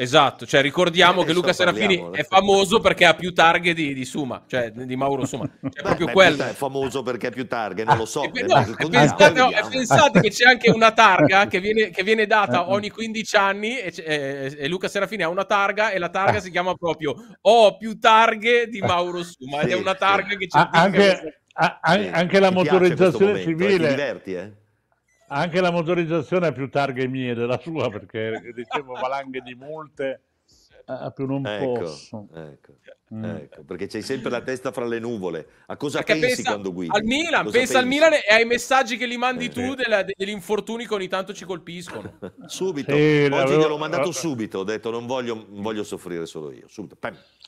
Esatto, cioè ricordiamo eh, che Luca Serafini è famoso perché ha più targhe di, di Suma, cioè di Mauro Suma. Cioè, beh, proprio beh, quello. È famoso perché ha più targhe, non lo so. Ah, e, eh, no, e pensate, no, e pensate che c'è anche una targa che viene, che viene data eh, ogni 15 anni e, e, e, Luca Serafini ha una targa e la targa ah. si chiama proprio Ho più targhe di ah. Mauro Suma sì, è una targa sì. che ci Ah, anche, a, a, sì, anche la motorizzazione civile. ti diverti, eh? anche la motorizzazione ha più targhe mie della sua perché dicevo valanghe di multe a eh, più non ecco, posso ecco, mm. ecco, perché c'hai sempre la testa fra le nuvole a cosa perché pensi quando guidi? al Milan, cosa pensa al Milan e ai messaggi che gli mandi eh, tu eh. Della, degli infortuni che ogni tanto ci colpiscono subito, sì, oggi gliel'ho mandato eh, eh. subito ho detto non voglio, voglio soffrire solo io subito.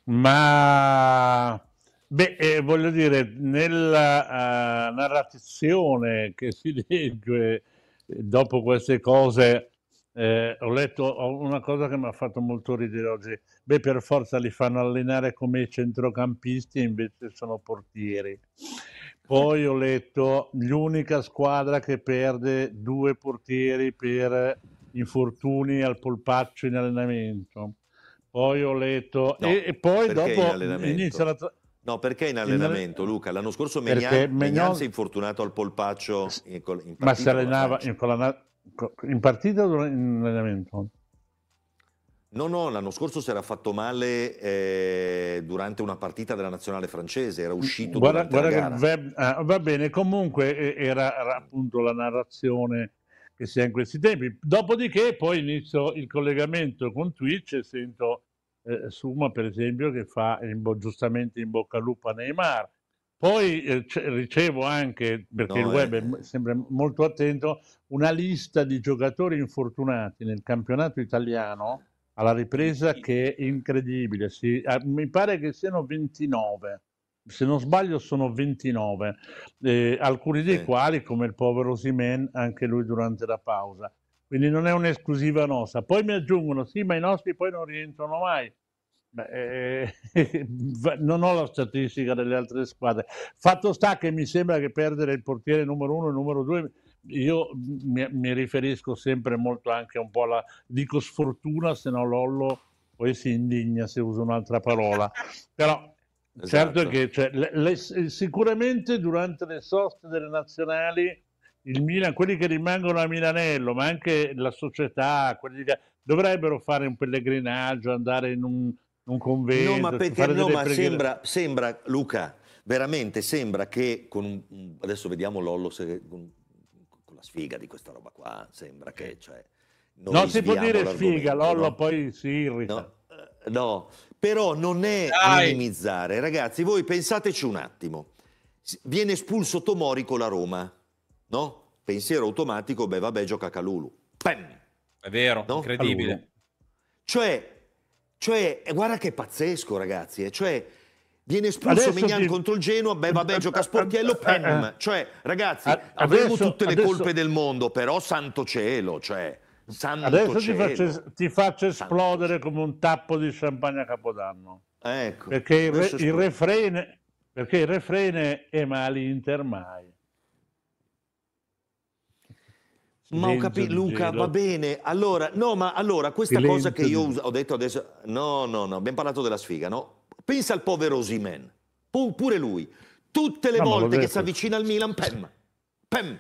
ma Beh, eh, voglio dire, nella uh, narrazione che si legge eh, dopo queste cose, eh, ho letto una cosa che mi ha fatto molto ridere oggi. Beh, per forza li fanno allenare come centrocampisti, e invece sono portieri. Poi ho letto l'unica squadra che perde due portieri per infortuni al polpaccio in allenamento. Poi ho letto... No, e, e, poi dopo in inizia la... Tra- No, perché in allenamento, Luca? L'anno scorso Mignan, Mignan si è infortunato al polpaccio in, in Ma si allenava in, in partita o in allenamento? No, no, l'anno scorso si era fatto male eh, durante una partita della nazionale francese, era uscito guarda, guarda che, va, ah, va, bene, comunque era, era, appunto la narrazione che si ha in questi tempi. Dopodiché poi inizio il collegamento con Twitch e sento eh, Suma per esempio che fa in giustamente in bocca al lupo a Neymar. Poi eh, ricevo anche, perché no, il eh. web è sempre molto attento, una lista di giocatori infortunati nel campionato italiano alla ripresa che è incredibile. Si, a, ah, mi pare che siano 29 se non sbaglio sono 29, eh, alcuni dei sì. quali come il povero Simen, anche lui durante la pausa quindi non è un'esclusiva nostra. Poi mi aggiungono, sì, ma i nostri poi non rientrano mai. Beh, eh, non ho la statistica delle altre squadre. Fatto sta che mi sembra che perdere il portiere numero uno e numero due, io mi, mi riferisco sempre molto anche un po' alla, dico sfortuna, se no Lollo poi si indigna se uso un'altra parola. Però certo esatto. certo è che cioè, le, le, sicuramente durante le soste delle nazionali il Milan, quelli che rimangono a Milanello, ma anche la società, che, dovrebbero fare un pellegrinaggio, andare in un, un convegno. No, ma, Peter, no, ma sembra, sembra, Luca, veramente sembra che con un, adesso vediamo Lollo se, con, con, la sfiga di questa roba qua, sembra che... Cioè, non si può dire sfiga, Lollo no? poi si irrita. No, eh, no, però non è Dai. minimizzare. Ragazzi, voi pensateci un attimo. Viene espulso Tomori con la Roma no? Pensiero automatico, beh vabbè gioca a Calulu. Bam! È vero, no? incredibile. Cioè, cioè, eh, guarda che pazzesco ragazzi, eh? cioè viene espulso adesso Mignan ti... contro il Genoa, beh vabbè gioca a Sportiello, pam! Eh, eh. Cioè ragazzi, adesso, avremo tutte le adesso... colpe del mondo, però santo cielo, cioè... Santo adesso ti faccio, ti faccio, esplodere santo. come un tappo di champagne a Capodanno. Ecco, perché il, re, il, refrene, perché il refrene è mali intermai. Ma ho capito, Luca, va bene. Allora, no, ma allora, questa Silenzio cosa che io ho detto adesso... No, no, no, abbiamo parlato della sfiga, no? Pensa al povero Osimen, pure lui. Tutte le no, volte che si avvicina al Milan, pem, pem.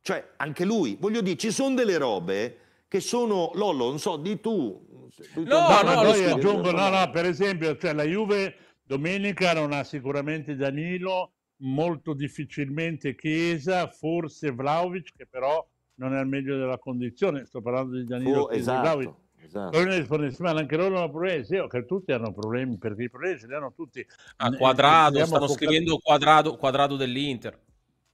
Cioè, anche lui, voglio dire, ci sono delle robe che sono... Lollo, non so, di tu... tu no, no, no, io aggiungo, no, no, per esempio, cioè la Juve domenica non ha sicuramente Danilo, molto difficilmente Chiesa, forse Vlaovic, che però non è al meglio della condizione, sto parlando di Danilo oh, esatto. Esatto. anche loro hanno problemi, sì, che tutti hanno problemi perché i problemi ce li hanno tutti. A ah, quadrato, quadrado, eh, scrivendo quadrado, quadrado dell'Inter.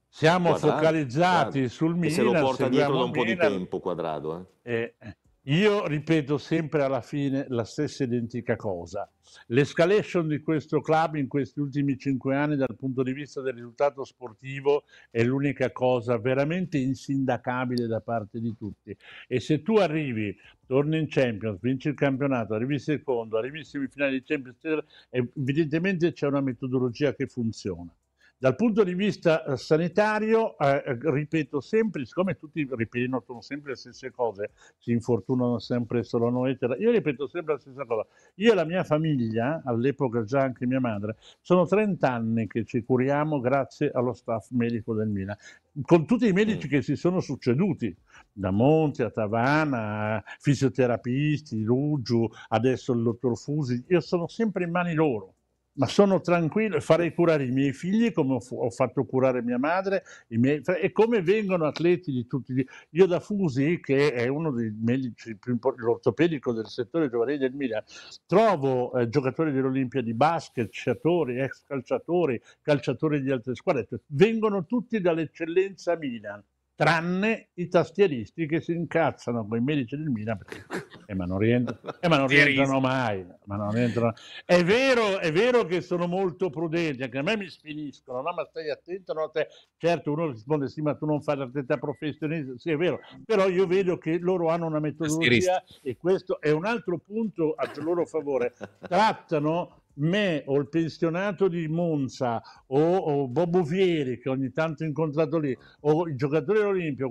Siamo quadrado, focalizzati quadrado. sul Milan. E se lo porta dietro da un Milan, po' di tempo quadrado. Eh. Eh, eh. Io ripeto sempre alla fine la stessa identica cosa. L'escalation di questo club in questi ultimi cinque anni dal punto di vista del risultato sportivo è l'unica cosa veramente insindacabile da parte di tutti. E se tu arrivi, torni in Champions, vinci il campionato, arrivi secondo, arrivi in semifinale di Champions, evidentemente c'è una metodologia che funziona. Dal punto di vista eh, sanitario, eh, eh, ripeto sempre, siccome tutti ripetono sempre le stesse cose, si infortunano sempre solo noi, io ripeto sempre la stessa cosa. Io e la mia famiglia, all'epoca già anche mia madre, sono 30 anni che ci curiamo grazie allo staff medico del Milan, con tutti i medici mm. che si sono succeduti, da Monti a Tavana, fisioterapisti, Ruggiu, adesso il dottor Fusi, io sono sempre in mani loro ma sono tranquillo, farei curare i miei figli come ho, ho fatto curare mia madre miei, e come vengono atleti di tutti. Gli... Io da Fusi, che è uno dei medici più importanti, l'ortopedico del settore giovanile del Milan, trovo eh, giocatori dell'Olimpia di basket, sciatori, ex calciatori, calciatori di altre squadre, vengono tutti dall'eccellenza Milan tranne i tastieristi che si incazzano con i medici del Milan eh, ma non, rientra, eh, ma non rientrano mai ma non rientrano. È, vero, è vero che sono molto prudenti anche a me mi sfiniscono no ma stai attento no? certo uno risponde sì ma tu non fai l'attività professionista sì è vero però io vedo che loro hanno una metodologia e questo è un altro punto a loro favore trattano me o il pensionato di Monza o, o Bobo Fieri che ogni tanto ho incontrato lì o il giocatore olimpico,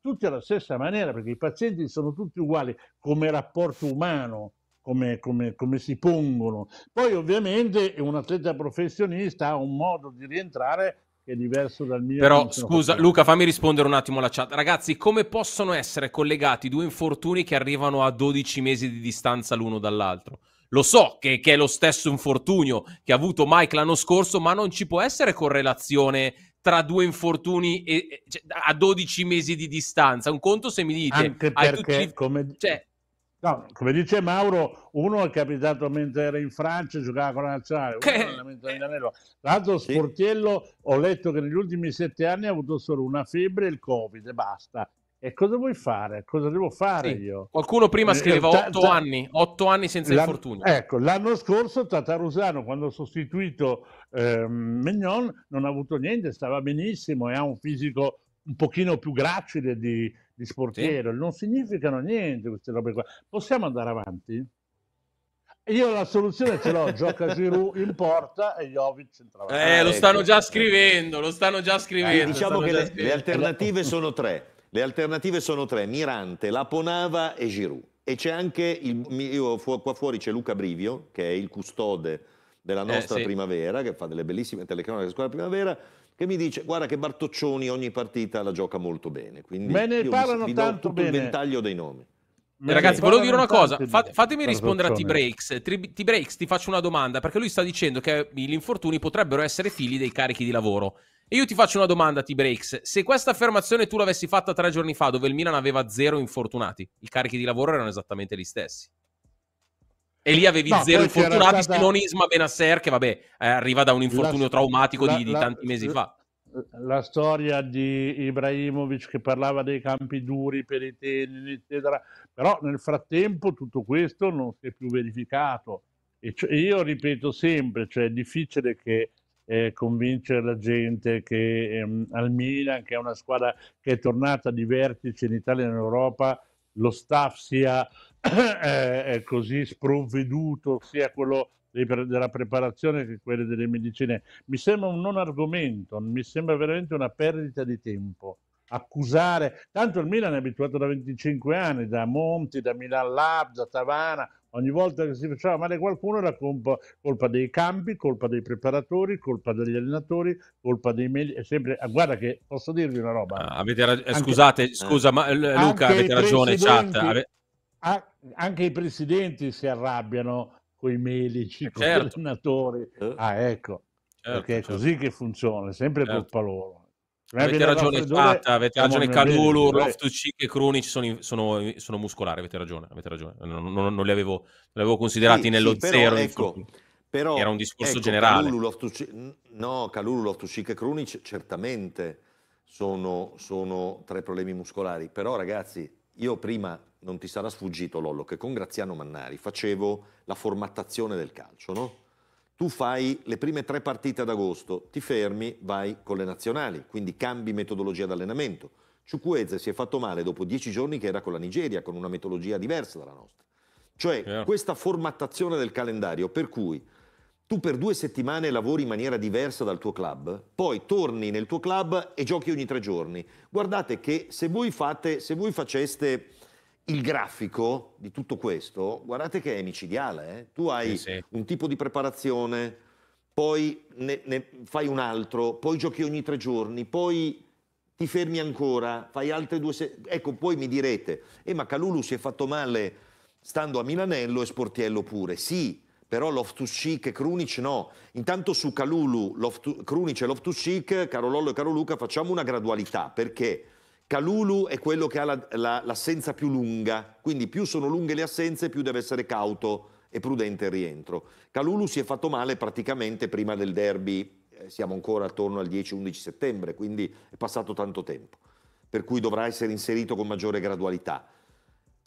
tutti alla stessa maniera perché i pazienti sono tutti uguali come rapporto umano. Come, come, come, si pongono. Poi ovviamente un atleta professionista ha un modo di rientrare che è diverso dal mio. Però scusa fatto. Luca, fammi rispondere un attimo alla chat. Ragazzi, come possono essere collegati due infortuni che arrivano a 12 mesi di distanza l'uno dall'altro? Lo so che, che è lo stesso infortunio che ha avuto Mike l'anno scorso, ma non ci può essere correlazione tra due infortuni e, cioè, a 12 mesi di distanza. Un conto se mi dite... Anche perché, tutti... come... Cioè... No, come dice Mauro, uno è capitato mentre era in Francia, giocava con la nazionale, che... l'altro Sportiello ho letto che negli ultimi sette anni ha avuto solo una febbre e il Covid e basta. E cosa vuoi fare? Cosa devo fare sì. io? Qualcuno prima eh, scriveva eh, otto ta- anni, 8 anni senza infortuni. Ecco, l'anno scorso Tatarusano, quando ha sostituito eh, Mignon, non ha avuto niente, stava benissimo e ha un fisico un pochino più gracile di, di sportiero. Sì. Non significano niente queste robe qua. Possiamo andare avanti? Io la soluzione ce l'ho, gioca Giroud in porta e Jovic centravanti. Eh, lo ah, stanno ecco. già scrivendo, lo stanno già scrivendo. Eh, diciamo che le, le alternative sono tre le alternative sono tre, Mirante, Laponava e Giroud. E c'è anche, il, io, qua fuori c'è Luca Brivio, che è il custode della eh, nostra eh, sì. primavera, che fa delle bellissime telecronache scuola primavera, che mi dice guarda che Bartoccioni ogni partita la gioca molto bene. Quindi Me ne parlano vi, vi tanto tutto bene. il ventaglio dei nomi. Eh, ragazzi, volevo dire una cosa. Fat- fatemi rispondere a T-Breaks. T-Breaks, ti faccio una domanda, perché lui sta dicendo che gli infortuni potrebbero essere figli dei carichi di lavoro. E io ti faccio una domanda, T-Breaks. Se questa affermazione tu l'avessi fatta tre giorni fa, dove il Milan aveva zero infortunati, i carichi di lavoro erano esattamente gli stessi. E lì avevi no, zero infortunati, stata... se non Isma Benasser, che vabbè, eh, arriva da un infortunio la... traumatico la... di, di la... tanti mesi fa la storia di Ibrahimovic che parlava dei campi duri per i tennis, eccetera, però nel frattempo tutto questo non si è più verificato. E cioè, io ripeto sempre, cioè è difficile che eh, convincere la gente che ehm, al Milan, che è una squadra che è tornata di vertice in Italia e in Europa, lo staff sia eh, eh, così sprovveduto, sia quello della preparazione che quelle delle medicine. Mi sembra un non argomento, mi sembra veramente una perdita di tempo. Accusare, tanto il Milan è abituato da 25 anni, da Monti, da Milan Lab, da Tavana, ogni volta che si faceva male qualcuno era colpa, colpa dei campi, colpa dei preparatori, colpa degli allenatori, colpa dei medici, sempre... Ah, guarda che posso dirvi una roba. Ah, rag... Eh, anche... scusate, eh. scusa, ma eh, Luca avete ragione, chat. Ave... anche i presidenti si arrabbiano eh, con i medici, con certo. gli allenatori. Eh. Ah, ecco, certo, perché è certo. così che funziona, sempre certo. colpa loro. Avete ragione, Tata, avete ragione Calulu, Loftucic e Krunic sono, sono, sono, muscolari, avete ragione, avete ragione. Non, non, non, li, avevo, non li avevo, considerati sì, nello sì, zero. Però, ecco, però, Era un discorso ecco, generale. Calulu, no, Calulu, Loftucic e Krunic certamente sono, sono tra i problemi muscolari, però ragazzi io prima, non ti sarà sfuggito Lollo, che con Graziano Mannari facevo la formattazione del calcio, no? Tu fai le prime tre partite ad agosto, ti fermi, vai con le nazionali, quindi cambi metodologia d'allenamento. Ciucueze si è fatto male dopo dieci giorni che era con la Nigeria, con una metodologia diversa dalla nostra. Cioè yeah. questa formattazione del calendario per cui tu per due settimane lavori in maniera diversa dal tuo club, poi torni nel tuo club e giochi ogni tre giorni. Guardate che se voi, fate, se voi faceste il grafico di tutto questo, guardate che è micidiale. Eh? Tu hai eh sì. un tipo di preparazione, poi ne, ne fai un altro, poi giochi ogni tre giorni, poi ti fermi ancora, fai altre due... settimane. ecco, poi mi direte, eh ma Calulu si è fatto male stando a Milanello e Sportiello pure. Sì, però Loftus-Cheek e Krunic no. Intanto su Calulu, Loftu- Krunic e Loftus-Cheek, caro Lollo e caro Luca, facciamo una gradualità, perché Kalulu è quello che ha la, la, l'assenza più lunga, quindi più sono lunghe le assenze, più deve essere cauto e prudente il rientro. Kalulu si è fatto male praticamente prima del derby, eh, siamo ancora attorno al 10-11 settembre, quindi è passato tanto tempo, per cui dovrà essere inserito con maggiore gradualità.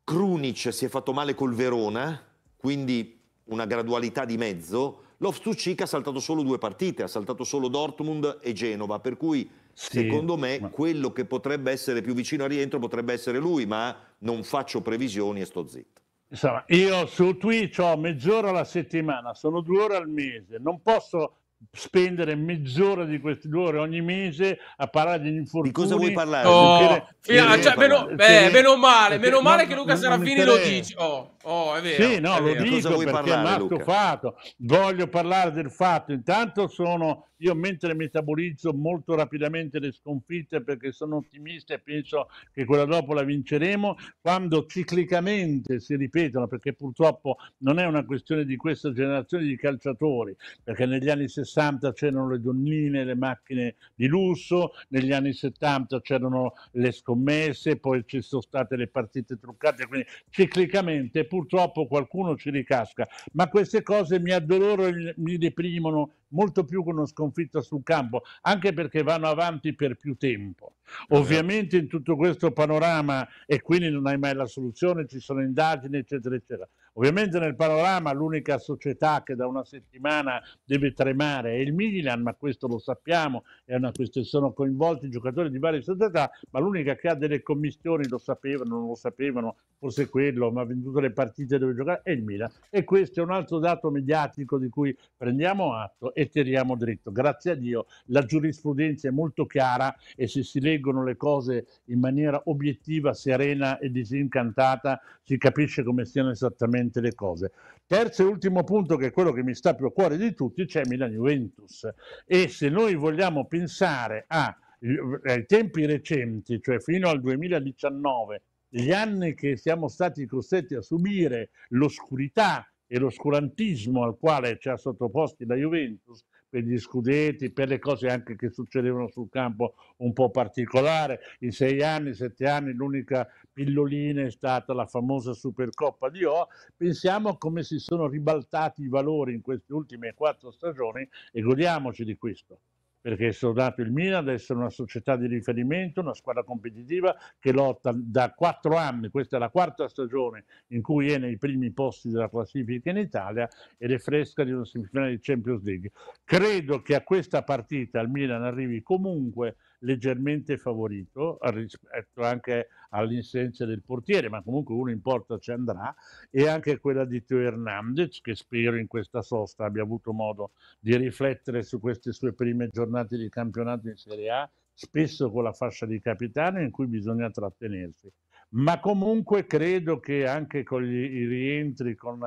Krunic si è fatto male col Verona, quindi una gradualità di mezzo, l'Ofstucic ha saltato solo due partite, ha saltato solo Dortmund e Genova, per cui sì, secondo me ma... quello che potrebbe essere più vicino al rientro potrebbe essere lui, ma non faccio previsioni e sto zitto. Insomma, io su Twitch ho mezz'ora alla settimana, sono due ore al mese, non posso spendere mezz'ora di queste due ore ogni mese a parlare di infortuni. Di cosa vuoi parlare? Oh, no, cioè, cioè, meno, eh, meno, male, meno male che Luca Serafini lo dice. Oh, oh, è vero. Sì, no, lo dico perché è Marco fatto. Voglio parlare del fatto. Intanto sono io mentre metabolizzo molto rapidamente le sconfitte perché sono ottimista e penso che quella dopo la vinceremo, quando ciclicamente si ripetono, perché purtroppo non è una questione di questa generazione di calciatori, perché negli anni 60 c'erano le donnine, le macchine di lusso, negli anni 70 c'erano le scommesse, poi ci sono state le partite truccate, quindi ciclicamente purtroppo qualcuno ci ricasca, ma queste cose mi addolorano, e mi deprimono molto più che una sconfitta sul campo, anche perché vanno avanti per più tempo. Ovviamente in tutto questo panorama, e quindi non hai mai la soluzione, ci sono indagini, eccetera, eccetera. Ovviamente nel panorama l'unica società che da una settimana deve tremare è il Milan, ma questo lo sappiamo, una, sono coinvolti giocatori di varie società, ma l'unica che ha delle commissioni, lo sapevano, non lo sapevano, forse quello, ma ha venduto le partite dove giocare, è il Milan. E questo è un altro dato mediatico di cui prendiamo atto e tiriamo dritto. Grazie a Dio la giurisprudenza è molto chiara e se si leggono le cose in maniera obiettiva, serena e disincantata, si capisce come siano esattamente veramente le cose. Terzo e ultimo punto, che è quello che mi sta più a cuore di tutti, c'è Milan-Juventus. E se noi vogliamo pensare a, eh, ai tempi recenti, cioè fino al 2019, gli anni che siamo stati costretti a subire l'oscurità e l'oscurantismo al quale ci ha sottoposti la Juventus per gli scudetti, per le cose anche che succedevano sul campo un po' particolare. In sei anni, sette anni, l'unica pillolina è stata la famosa Supercoppa di O. Pensiamo a come si sono ribaltati i valori in queste ultime quattro stagioni e godiamoci di questo perché è soldato il Milan ad essere una società di riferimento, una squadra competitiva che lotta da quattro anni, questa è la quarta stagione in cui è nei primi posti della classifica in Italia ed è fresca di una semifinale di Champions League. Credo che a questa partita il Milan arrivi comunque leggermente favorito rispetto anche all'insenza del portiere, ma comunque uno in porta ci andrà, e anche quella di Teo Hernandez, che spero in questa sosta abbia avuto modo di riflettere su queste sue prime giornate di campionato in Serie A, spesso con la fascia di capitano in cui bisogna trattenersi. Ma comunque credo che anche con gli, i rientri, con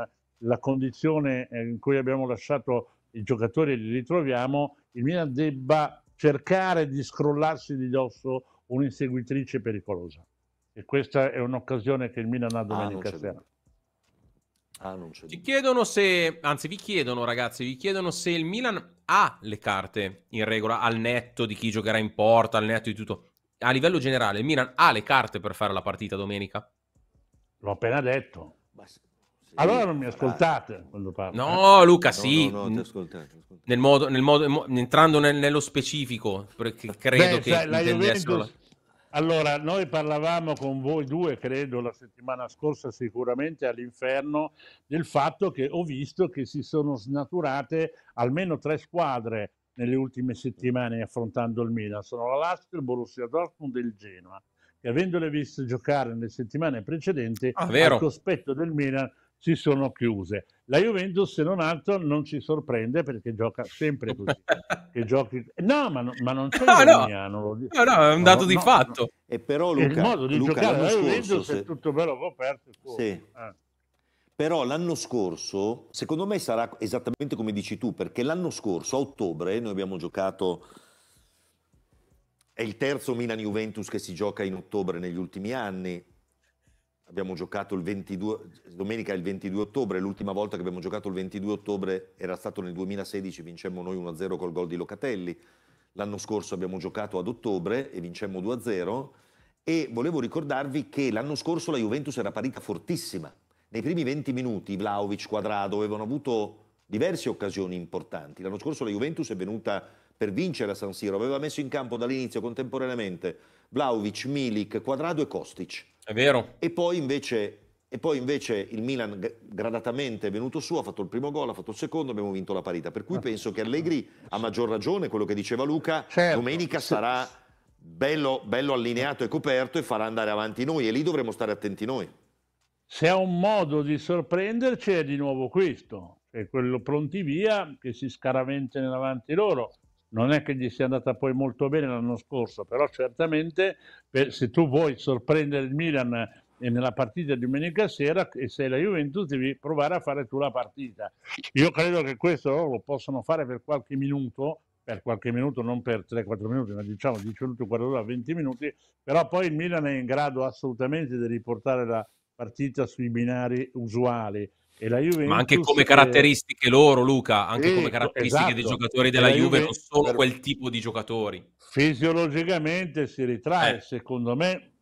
la condizione eh, in cui abbiamo lasciato i giocatori e li ritroviamo, il Milan debba cercare di scrollarsi di dosso un'inseguitrice pericolosa. E questa è un'occasione che il Milan ha ah, domenica ah, sera. Ah, Ci chiedono se, anzi vi chiedono ragazzi, vi chiedono se il Milan ha le carte in regola al netto di chi giocherà in porta, al netto di tutto. A livello generale, il Milan ha le carte per fare la partita domenica? L'ho appena detto allora non mi ascoltate quando parlo. No, eh. Luca, sì. No, no, no, ascoltate, ascoltate. Nel modo, nel modo, entrando nel, nello specifico, perché credo Beh, che sai, la La... Allora, noi parlavamo con voi due, credo, la settimana scorsa sicuramente all'inferno, del fatto che ho visto che si sono snaturate almeno tre squadre nelle ultime settimane affrontando il Milan. Sono la Lazio, il Borussia Dortmund e il Genoa che avendole viste giocare nelle settimane precedenti, ah, al cospetto del Milan si sono chiuse. La Juventus, se non altro, non ci sorprende perché gioca sempre così. giochi... No, ma, no, ma non c'è no, ironia, no. Non no, no, è un dato no, di fatto. E però Luca, il modo di Luca, giocare la Juventus scorso, è tutto bello coperto. Sì. Eh. Però l'anno scorso, secondo me sarà esattamente come dici tu, perché l'anno scorso, a ottobre, noi abbiamo giocato è il terzo Milan Juventus che si gioca in ottobre negli ultimi anni abbiamo giocato il 22, domenica il 22 ottobre, l'ultima volta che abbiamo giocato il 22 ottobre era stato nel 2016, vincemmo noi 1-0 col gol di Locatelli, l'anno scorso abbiamo giocato ad ottobre e vincemmo 2-0 e volevo ricordarvi che l'anno scorso la Juventus era parita fortissima, nei primi 20 minuti Vlaovic, Quadrado avevano avuto diverse occasioni importanti, l'anno scorso la Juventus è venuta per vincere a San Siro, aveva messo in campo dall'inizio contemporaneamente Vlaovic, Milik, Quadrado e Kostic è vero. E poi invece e poi invece il Milan gradatamente è venuto su, ha fatto il primo gol, ha fatto il secondo, abbiamo vinto la parità. Per cui ah. penso che Allegri ha maggior ragione, quello che diceva Luca, certo. domenica sarà bello, bello, allineato e coperto e farà andare avanti noi e lì dovremo stare attenti noi. Se ha un modo di sorprenderci è di nuovo questo, è quello pronti via che si scaraventano avanti loro non è che gli sia andata poi molto bene l'anno scorso, però certamente per, se tu vuoi sorprendere il Milan eh, nella partita di domenica sera e sei la Juventus devi provare a fare tu la partita. Io credo che questo lo possono fare per qualche minuto, per qualche minuto, non per 3-4 minuti, ma diciamo 10 minuti, quarto d'ora, 20 minuti, però poi il Milan è in grado assolutamente di riportare la partita sui binari usuali e la Juventus Ma anche come caratteristiche loro, Luca, anche sì, come esatto. caratteristiche esatto. dei giocatori della Juve, Juve non sono per... quel tipo di giocatori. Fisiologicamente si ritrae, eh. secondo me,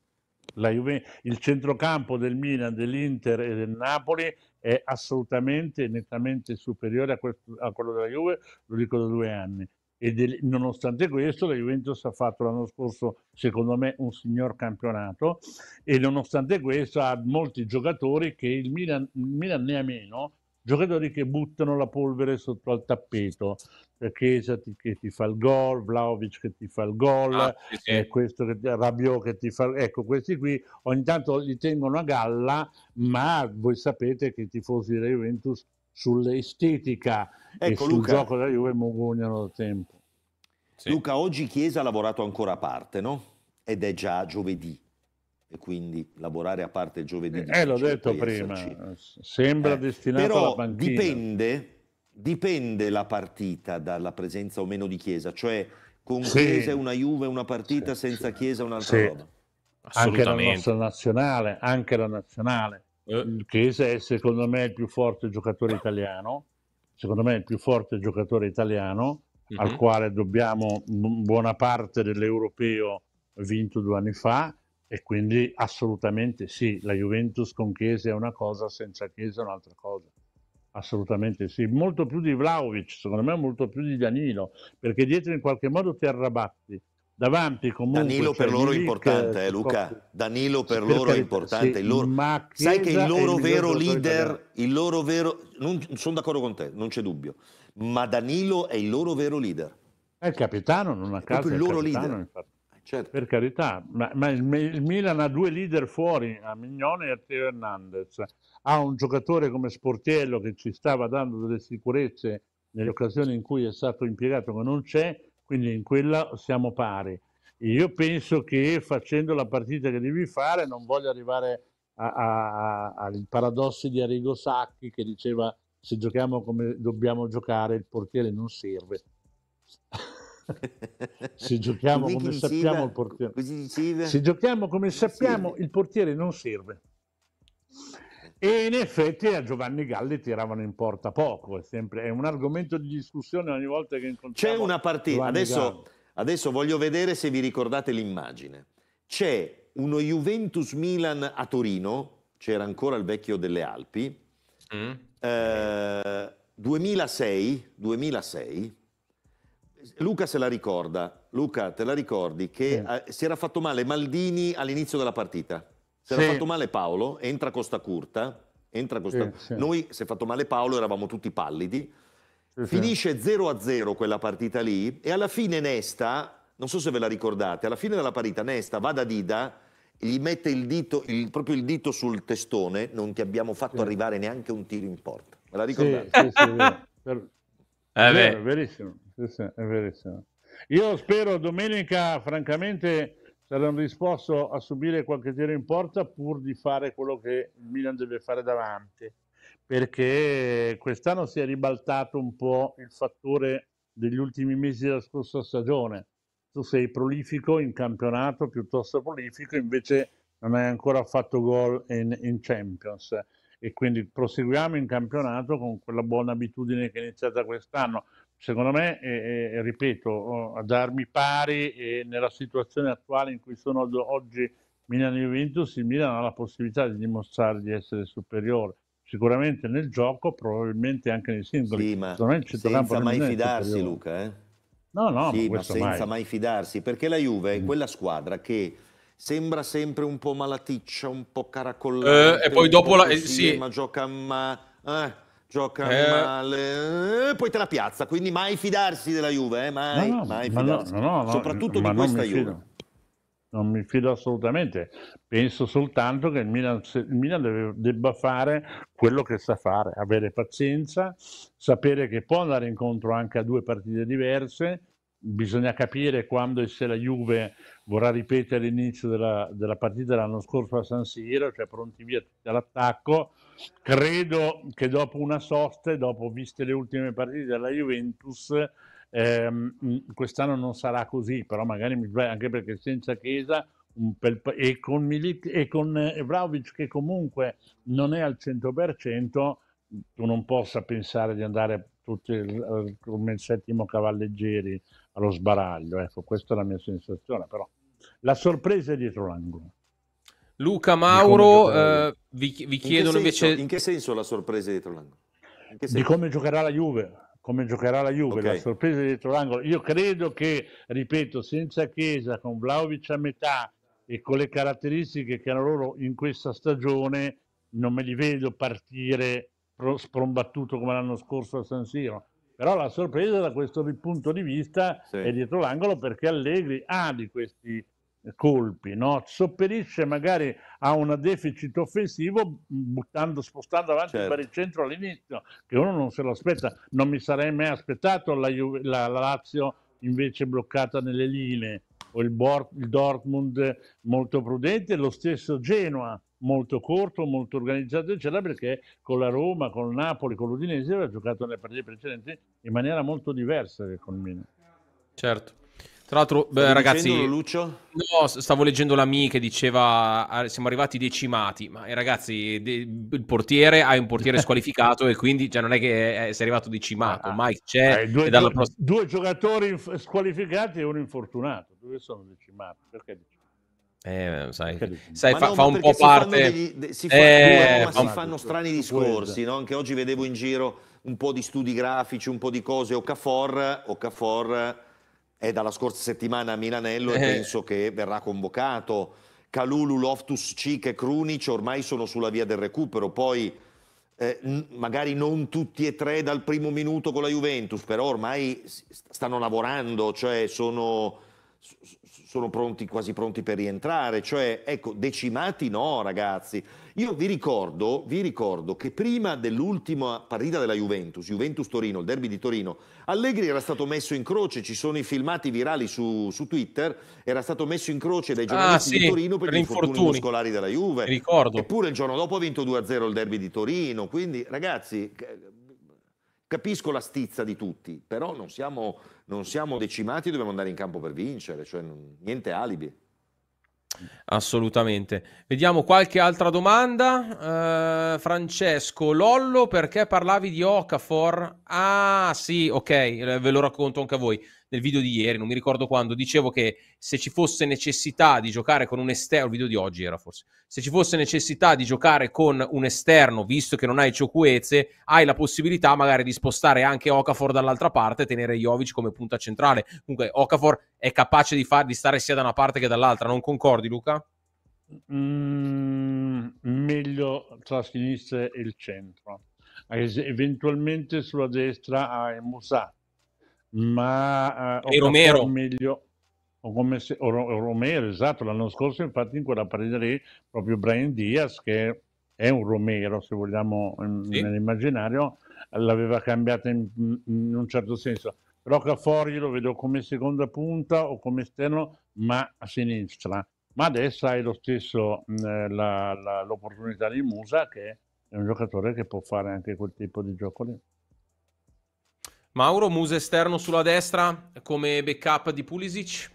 Juve... il centrocampo del Milan, dell'Inter e del Napoli è assolutamente nettamente superiore a, questo, a quello della Juve, lo dico da due anni e nonostante questo la Juventus ha fatto l'anno scorso secondo me un signor campionato e nonostante questo ha molti giocatori che il Milan, Milan ne ha meno giocatori che buttano la polvere sotto al tappeto eh, Chiesa che ti fa il gol Vlaovic che ti fa il gol ah, sì, sì. Eh, questo che, Rabiot che ti fa ecco questi qui ogni tanto li tengono a galla ma voi sapete che i tifosi della Juventus sull'estetica ecco, e sul Luca, gioco della Juve mugugnano da tempo. Sì. Luca, oggi Chiesa ha lavorato ancora a parte, no? Ed è già giovedì. E quindi lavorare a parte il giovedì. Eh, l'ho detto prima. Esserci. Sembra eh, destinato però alla panchina. Dipende, dipende la partita dalla presenza o meno di Chiesa. Cioè, con sì. Chiesa una Juve una partita, sì, senza Chiesa un'altra sì. roba. Anche la nostra nazionale, anche la nazionale. Eh? Chiesa è secondo me il più forte giocatore italiano, secondo me il più forte giocatore italiano mm-hmm. al mhm. quale dobbiamo buona parte dell'europeo vinto due anni fa e quindi assolutamente sì, la Juventus con Chiesa è una cosa, senza Chiesa è un'altra cosa. Assolutamente sì, molto più di Vlaovic, secondo me molto più di Danilo, perché dietro in qualche modo ti arrabatti, davanti comunque Danilo eh, eh, per loro è importante eh, Luca Danilo per loro è importante sì, loro... sai che il loro il vero leader il loro vero non, sono d'accordo con te non c'è dubbio ma Danilo è il loro vero leader è il capitano non a caso il loro leader eh, certo. per carità ma, ma il, il, Milan ha due leader fuori a Mignone e a Teo Hernandez ha un giocatore come Sportiello che ci stava dando delle sicurezze nelle occasioni in cui è stato impiegato ma non c'è quindi in quella siamo pari. Io penso che facendo la partita che devi fare, non voglio arrivare ai paradossi di Arrigo Sacchi che diceva se giochiamo come dobbiamo giocare il portiere non serve. se giochiamo come diceva, sappiamo il portiere... Se giochiamo come sappiamo il portiere non serve. E in effetti a Giovanni Galli tiravano in porta poco, è, sempre, è un argomento di discussione ogni volta che incontriamo. C'è una partita, adesso, adesso voglio vedere se vi ricordate l'immagine. C'è uno Juventus Milan a Torino, c'era ancora il vecchio delle Alpi, mm. eh, 2006, 2006, Luca se la ricorda, Luca te la ricordi che eh. si era fatto male Maldini all'inizio della partita? Si era sì. fatto male Paolo, entra Costa Curta, entra Costa... Sì, sì. noi si è fatto male Paolo, eravamo tutti pallidi, finisce 0-0 a quella partita lì e alla fine Nesta, non so se ve la ricordate, alla fine della partita Nesta va da Dida, gli mette il dito, il, proprio il dito sul testone, non ti abbiamo fatto arrivare neanche un tiro in porta. Ve la ricordate? Sì, sì, sì, è, vero. Eh, è verissimo. Io spero domenica, francamente saranno disposto a subire qualche tiro in porta pur di fare quello che il Milan deve fare davanti, perché quest'anno si è ribaltato un po' il fattore degli ultimi mesi della scorsa stagione. Tu sei prolifico in campionato, piuttosto prolifico, invece non hai ancora fatto gol in, in Champions e quindi proseguiamo in campionato con quella buona abitudine che è iniziata quest'anno secondo me, è, è, ripeto, ad armi pari e nella situazione attuale in cui sono oggi Milan e Juventus, il Milan ha la possibilità di dimostrare di essere superiore. Sicuramente nel gioco, probabilmente anche nei singoli. Sì, ma senza mai fidarsi, Luca. Eh? No, no, sì, ma senza mai. mai. fidarsi, perché la Juve è mm. quella squadra che sembra sempre un po' malaticcia, un po' caracollata. Eh, e poi dopo la... Eh, sì. Eh, ma gioca... Ma, eh gioca eh... male, eh, poi te la piazza, quindi mai fidarsi della Juve, eh? mai, no, no, mai ma fidarsi, no, soprattutto di questa Juve. Fido. Non mi fido assolutamente, penso soltanto che il Milan, il Milan deve, debba fare quello che sa fare, avere pazienza, sapere che può andare incontro anche a due partite diverse, bisogna capire quando e se la Juve vorrà ripetere l'inizio della, della partita dell'anno scorso a San Siro, cioè pronti via tutti all'attacco. Credo che dopo una sosta, dopo viste le ultime partite della Juventus, ehm, quest'anno non sarà così, però magari mi sbaglio anche perché senza Chiesa bel, e con, Milit, e con eh, Vlaovic che comunque non è al 100%, tu non possa pensare di andare tutti eh, come il settimo cavalleggeri allo sbaraglio. Ecco, questa è la mia sensazione, però la sorpresa è dietro l'angolo. Luca Mauro, eh, vi, vi, chiedono in senso, invece... In che senso la sorpresa è dietro l'angolo? Di come giocherà la Juve come giocherà la Juve, okay. la sorpresa dietro l'angolo. Io credo che, ripeto, senza Chiesa, con Vlaovic a metà e con le caratteristiche che hanno loro in questa stagione, non me li vedo partire sprombattuto come l'anno scorso a San Siro. Però la sorpresa da questo punto di vista sì. è dietro l'angolo perché Allegri ha ah, di questi colpi, no? sopperisce magari a un deficit offensivo mm, buttando, spostando avanti certo. per il centro all'inizio, che uno non se lo aspetta. Non mi sarei mai aspettato la, Juve, la, la Lazio invece bloccata nelle linee o il, Bort, il Dortmund molto prudente, lo stesso Genoa molto corto, molto organizzato, eccetera, perché con la Roma, con il Napoli, con l'Udinese aveva giocato nelle partite precedenti in maniera molto diversa che con Milan. Certo. Tra l'altro, beh, ragazzi, no, stavo leggendo l'amica che diceva siamo arrivati decimati, ma eh, ragazzi, de- il portiere hai un portiere squalificato e quindi già cioè, non è che è, eh, eh, sei arrivato decimato, ah, ah. Mike c'è. Eh, due, due, prossima... due, giocatori inf- squalificati e uno infortunato, dove sono decimati? Perché Eh, sai, sai fa, no, fa un po' parte. si, si fanno eh, strani discorsi. No? Anche oggi vedevo in giro un po' di studi grafici, un po' di cose. Okafor, Okafor è dalla scorsa settimana a Milanello eh. e penso che verrà convocato. Calulu, Loftus, Cic e Krunic ormai sono sulla via del recupero, poi eh, magari non tutti e tre dal primo minuto con la Juventus, però ormai stanno lavorando, cioè sono, sono pronti, quasi pronti per rientrare, cioè ecco, decimati no ragazzi. Io vi ricordo, vi ricordo che prima dell'ultima partita della Juventus, Juventus Torino, il derby di Torino, Allegri era stato messo in croce, ci sono i filmati virali su, su Twitter, era stato messo in croce dai ah, giornalisti ah, sì, di Torino per, per gli infortuni, infortuni muscolari della Juve. Mi ricordo. Eppure il giorno dopo ha vinto 2-0 il derby di Torino, quindi ragazzi capisco la stizza di tutti, però non siamo non siamo decimati, dobbiamo andare in campo per vincere, cioè non, niente alibi. Assolutamente. Vediamo qualche altra domanda. Uh, Francesco Lollo, perché parlavi di Okafor? Ah, sì, ok, eh, ve lo racconto anche a voi nel video di ieri, non mi ricordo quando, dicevo che se ci fosse necessità di giocare con un esterno, il video di oggi era forse, se ci fosse necessità di giocare con un esterno, visto che non hai Ciocuezze, hai la possibilità magari di spostare anche Okafor dall'altra parte e tenere Jovic come punta centrale. Comunque Okafor è capace di, far, di stare sia da una parte che dall'altra, non concordi Luca? Mm, meglio tra sinistra e il centro eventualmente sulla destra hai Musa ma... Eh, e Romero. Meglio, o come o, o Romero, esatto, l'anno scorso infatti in quella partita lì proprio Brian Diaz che è un Romero se vogliamo sì. nell'immaginario l'aveva cambiata in, in, un certo senso Rocafori lo vedo come seconda punta o come esterno ma a sinistra ma adesso hai lo stesso eh, la, la, l'opportunità di Musa che è un giocatore che può fare anche quel tipo di gioco lì Mauro, muso esterno sulla destra come backup di Pulisic?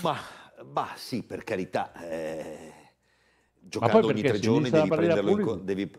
Ma, ma sì, per carità. Eh, giocando ogni tre giorni devi prenderlo, in, devi,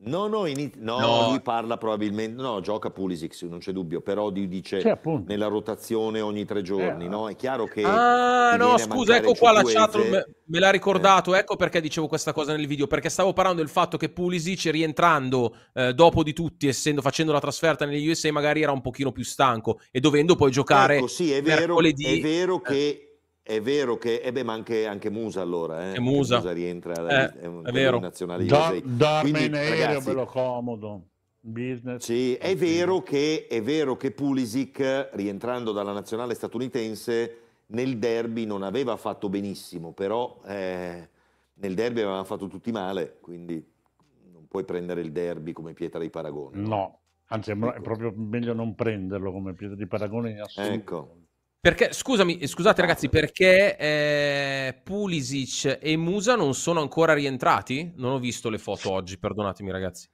No, no, in, no, no, lui parla probabilmente, no, gioca Pulisic, non c'è dubbio, però dice cioè, nella rotazione ogni tre giorni, eh. no? È chiaro che... Ah, no, scusa, ecco qua la chat, me, me l'ha ricordato, eh. ecco perché dicevo questa cosa nel video, perché stavo parlando del fatto che Pulisic rientrando eh, dopo di tutti, essendo facendo la trasferta negli USA, magari era un pochino più stanco e dovendo poi giocare ecco, sì, è vero, mercoledì. È vero che eh. È vero che, eh beh, ma anche, anche, Musa allora, eh? Musa. Musa. rientra alla, eh, è un, vero. nazionale Do, dorme Quindi, in aereo, ragazzi, bello comodo. Business. Sì, è vero, che, è vero che Pulisic, rientrando dalla nazionale statunitense, nel derby non aveva fatto benissimo, però eh, nel derby avevano fatto tutti male, quindi non puoi prendere il derby come pietra di paragone. No, no anzi è, ecco. proprio meglio non prenderlo come pietra di paragone in assoluto. Ecco. Perché, scusami, eh, scusate ragazzi, perché eh, Pulisic e Musa non sono ancora rientrati? Non ho visto le foto oggi, perdonatemi ragazzi.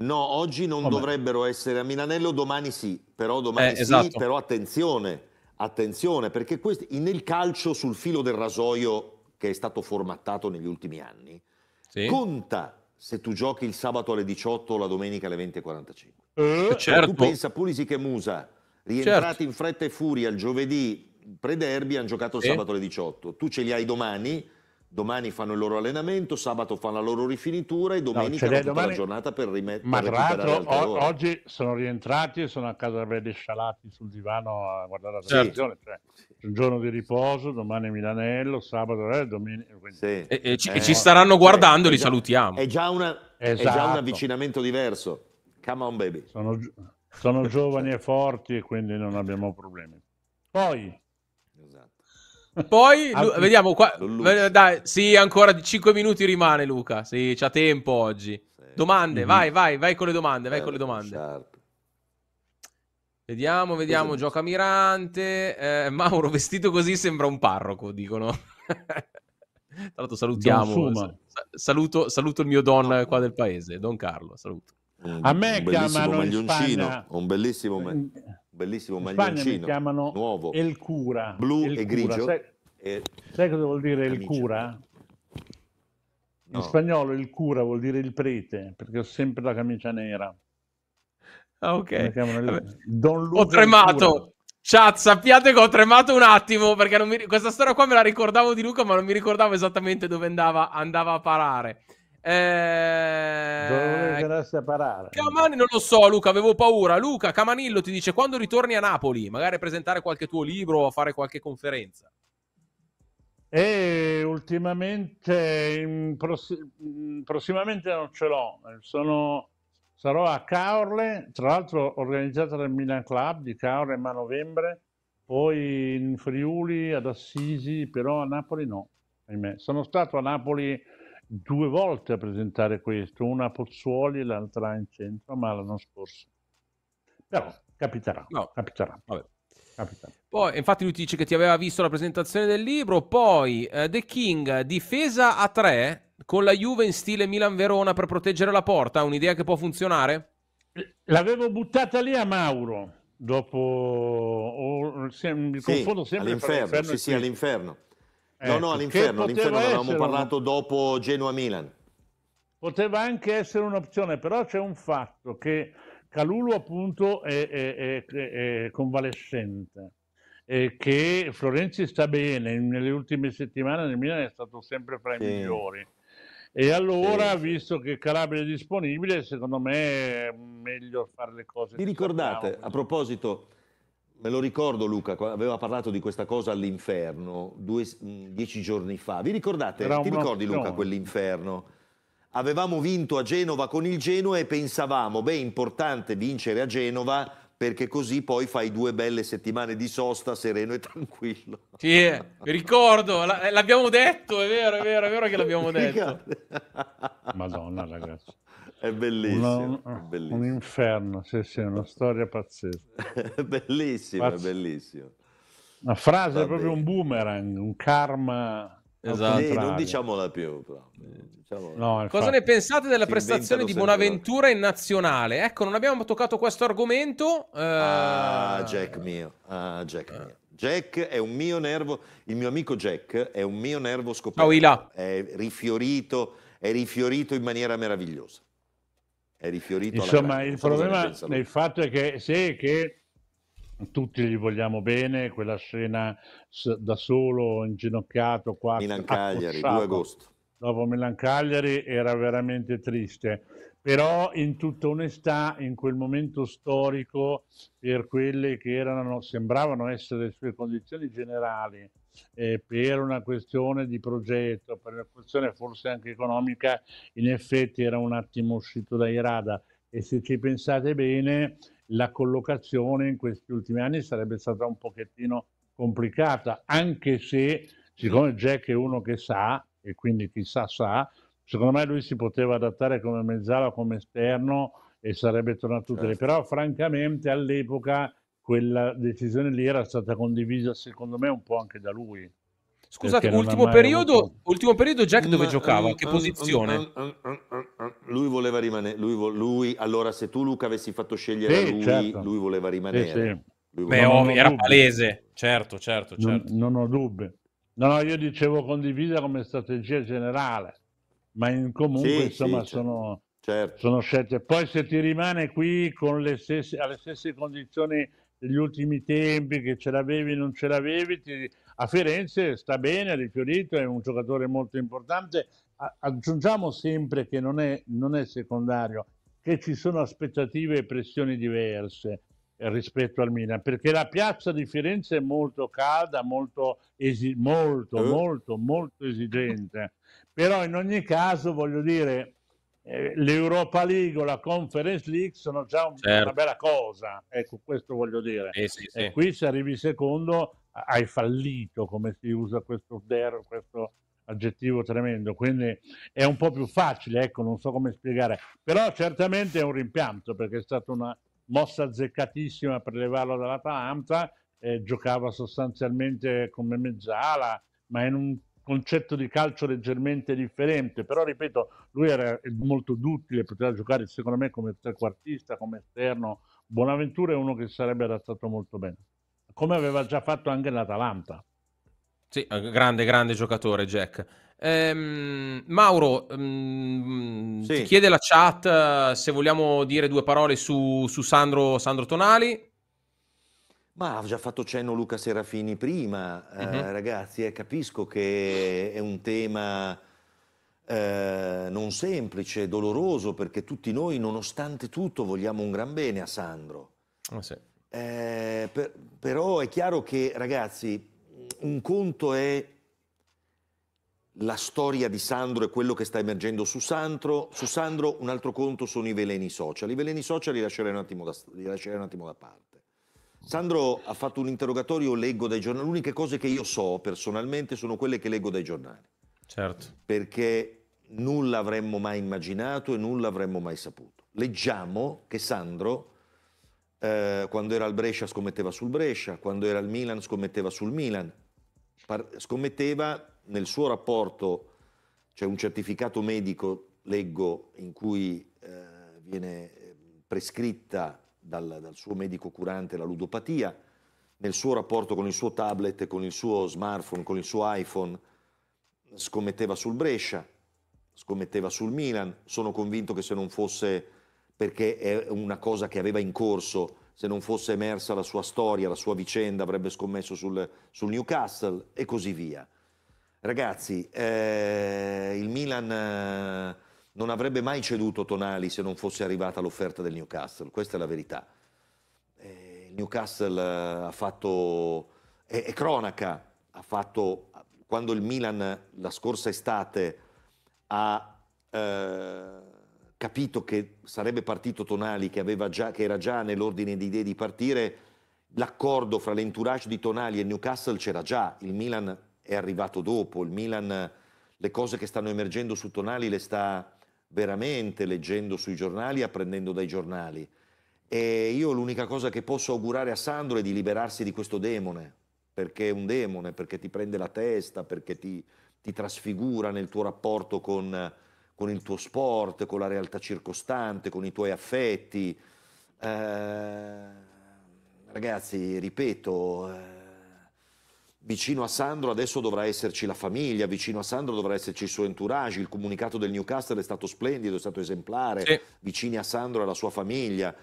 No, oggi non Vabbè. dovrebbero essere a Milanello, domani sì, però domani eh, sì, esatto. però attenzione, attenzione, perché questi, nel calcio sul filo del rasoio che è stato formattato negli ultimi anni, sì. conta se tu giochi il sabato alle 18 o la domenica alle 20.45. Eh, cioè, certo. Tu pensa Pulisic e Musa rientrati certo. in fretta e furia il giovedì pre-derby, hanno giocato sì. sabato alle 18. Tu ce li hai domani, domani fanno il loro allenamento, sabato fanno la loro rifinitura e domenica no, hanno tutta domani... la giornata per rimettere Ma tra l'altro o- oggi sono rientrati e sono a casa verde scialati sul divano a guardare la televisione. Certo. Cioè, un giorno di riposo, domani Milanello, sabato eh, domen- sì. e, e, ci, eh, e, ci, eh, staranno cioè, guardando e eh, li salutiamo. È già, una, esatto. è già un esatto. avvicinamento diverso. Come on baby. Sono... Gi- sono giovani e forti e quindi non abbiamo problemi. Poi... Esatto. Poi Anche... vediamo qua. Dai, sì, ancora 5 minuti rimane Luca. Sì, c'ha tempo oggi. Sì. Domande, mm-hmm. vai, vai, vai con le domande, vai con le eh, domande. Vediamo, vediamo, Cosa gioca Mirante. Eh, Mauro vestito così sembra un parroco, dicono. Tra l'altro salutiamo. Saluto, saluto il mio don qua del paese, Don Carlo, saluto. Eh, a me un chiamano maglioncino, Spagna, un bellissimo, un bellissimo maglioncino chiamano nuovo, El Cura, blu el e cura. grigio. Sai, e... sai, cosa vuol dire il El Cura? No. In spagnolo il cura vuol dire il prete, perché ho sempre la camicia nera. Ah, ok. Il... Don ho tremato. Chat, sappiate che ho tremato un attimo perché mi... questa storia qua me la ricordavo di Luca, ma non mi ricordavo esattamente dove andava, andava a parare. Eh... Dove separare? Camani non lo so, Luca, avevo paura. Luca Camanillo ti dice quando ritorni a Napoli, magari a presentare qualche tuo libro o a fare qualche conferenza. E ultimamente, pross- mm, prossimamente non ce l'ho. Sono, sarò a Caorle, tra l'altro organizzata dal Milan Club di Caorle ma a novembre, poi in Friuli, ad Assisi, però a Napoli no. Ahimè. Sono stato a Napoli due volte a presentare questo, una a Pozzuoli e l'altra in centro, ma l'anno scorso. Però capiterà, no. capiterà. Vabbè. Poi, infatti, lui dice che ti aveva visto la presentazione del libro. Poi, eh, The King, difesa a tre con la Juve in stile Milan-Verona per proteggere la porta. Un'idea che può funzionare? L'avevo buttata lì a Mauro. Dopo, o, se, mi sì, confondo sempre all'inferno. Sì, sì, all'inferno. No, no, ecco, all'inferno, all'inferno avevamo parlato un... dopo Genoa-Milan. Poteva anche essere un'opzione, però c'è un fatto che Calulu appunto è, è, è, è convalescente, che Florenzi sta bene, nelle ultime settimane nel Milan è stato sempre fra i migliori. E allora, sì. visto che Calabria è disponibile, secondo me è meglio fare le cose. Vi ricordate, sappiamo. a proposito, Me lo ricordo Luca, aveva parlato di questa cosa all'inferno due, dieci giorni fa. Vi ricordate? Era ti ricordi opzione. Luca quell'inferno? Avevamo vinto a Genova con il Genoa e pensavamo, beh, è importante vincere a Genova perché così poi fai due belle settimane di sosta sereno e tranquillo. Sì, eh, ricordo, eh, l'abbiamo detto, è vero, è vero, è vero che l'abbiamo detto. Madonna ragazzi. È bellissimo, una, è bellissimo. Un inferno, sì, sì, una storia pazzesca. bellissimo, Pazz- bellissimo. Una frase proprio un boomerang, un karma. Esatto. non diciamola più. Diciamola. No, infatti, Cosa ne pensate della prestazione di Bonaventura in nazionale? Ecco, non abbiamo toccato questo argomento. Eh... Ah, Jack mio. Ah, Jack mio. Jack è un mio nervo, il mio amico Jack è un mio nervo scoperto. Oh, è rifiorito, è rifiorito in maniera meravigliosa è rifiorito. Insomma, il problema del fatto è che sì, che tutti gli vogliamo bene, quella scena da solo, inginocchiato, qua. Milan Cagliari, 2 agosto. Dopo Milan Cagliari era veramente triste, però in tutta onestà, in quel momento storico, per quelle che erano, sembravano essere le sue condizioni generali, eh, per una questione di progetto, per una questione forse anche economica, in effetti era un attimo uscito dai radar e se ci pensate bene la collocazione in questi ultimi anni sarebbe stata un pochettino complicata, anche se siccome Jack è uno che sa e quindi chissà sa, secondo me lui si poteva adattare come mezzala, come esterno e sarebbe tornato certo. utile, però francamente all'epoca quella decisione lì era stata condivisa secondo me un po' anche da lui. Scusate, ultimo periodo, avuto... ultimo periodo Jack dove ma, giocava? Um, che um, posizione? Um, lui voleva rimanere, lui, lui, allora se tu Luca avessi fatto scegliere sì, lui, certo. lui voleva rimanere. Sì, sì. Lui voleva... Beh, ovvio, era dubbi. palese, certo, certo, certo. Non, non ho dubbi. No, no, io dicevo condivisa come strategia generale, ma in comunque insomma sono, certo. sono, scelte. Poi se ti rimane qui con le stesse, alle stesse condizioni gli ultimi tempi che ce l'avevi non ce l'avevi ti... a Firenze sta bene, ha rifiorito è un giocatore molto importante a- aggiungiamo sempre che non è, non è secondario che ci sono aspettative e pressioni diverse rispetto al Milan perché la piazza di Firenze è molto calda molto, esi- molto, eh? molto, molto esigente però in ogni caso voglio dire eh, l'Europa League o la Conference League sono già un, certo. una bella cosa, ecco questo voglio dire. Eh sì, sì. E qui se arrivi secondo hai fallito, come si usa questo, der, questo aggettivo tremendo, quindi è un po' più facile, ecco, non so come spiegare, però certamente è un rimpianto perché è stata una mossa azzeccatissima per levarlo dalla Atalanta, eh, giocava sostanzialmente come mezzala, ma in un concetto di calcio leggermente differente, però ripeto, lui era molto duttile, poteva giocare secondo me come trequartista, come esterno, Buonaventura è uno che sarebbe adattato molto bene, come aveva già fatto anche l'Atalanta. Sì, eh, grande, grande giocatore Jack. Ehm, Mauro, um, sì. ti chiede la chat eh, se vogliamo dire due parole su, su Sandro, Sandro Tonali. Ma ha già fatto cenno Luca Serafini prima, uh -huh. eh, mhm. ragazzi, eh, capisco che è un tema eh, non semplice, doloroso, perché tutti noi, nonostante tutto, vogliamo un gran bene a Sandro. Oh, sì. Eh, per, però è chiaro che, ragazzi, un conto è la storia di Sandro e quello che sta emergendo su Sandro, su Sandro un altro conto sono i veleni social. I veleni social li lascerei un attimo da, un attimo da parte. Sandro ha fatto un interrogatorio, leggo dai giornali, L'unica cosa che io so personalmente sono quelle che leggo dai giornali. Certo. Perché nulla avremmo mai immaginato e nulla avremmo mai saputo. Leggiamo che Sandro, eh, quando era al Brescia, scommetteva sul Brescia, quando era al Milan, scommetteva sul Milan, Par- scommetteva nel suo rapporto, c'è cioè un certificato medico, leggo, in cui eh, viene eh, prescritta dal, dal suo medico curante la ludopatia, nel suo rapporto con il suo tablet, con il suo smartphone, con il suo iPhone, scommetteva sul Brescia, scommetteva sul Milan, sono convinto che se non fosse, perché è una cosa che aveva in corso, se non fosse emersa la sua storia, la sua vicenda, avrebbe scommesso sul, sul Newcastle e così via. Ragazzi, eh, il Milan... Eh, non avrebbe mai ceduto Tonali se non fosse arrivata l'offerta del Newcastle, questa è la verità. Eh, il Newcastle eh, ha fatto, è, cronaca, ha fatto, quando il Milan la scorsa estate ha eh, capito che sarebbe partito Tonali, che, già, che era già nell'ordine di idee di partire, l'accordo fra l'entourage di Tonali e il Newcastle c'era già, il Milan è arrivato dopo, il Milan le cose che stanno emergendo su Tonali le sta veramente leggendo sui giornali, apprendendo dai giornali. E io l'unica cosa che posso augurare a Sandro è di liberarsi di questo demone, perché è un demone, perché ti prende la testa, perché ti, ti trasfigura nel tuo rapporto con, con, il tuo sport, con la realtà circostante, con i tuoi affetti. Eh, ragazzi, ripeto... Eh, vicino a Sandro adesso dovrà esserci la famiglia, vicino a Sandro dovrà esserci il suo entourage, il comunicato del Newcastle è stato splendido, è stato esemplare, sì. vicini a Sandro e alla sua famiglia.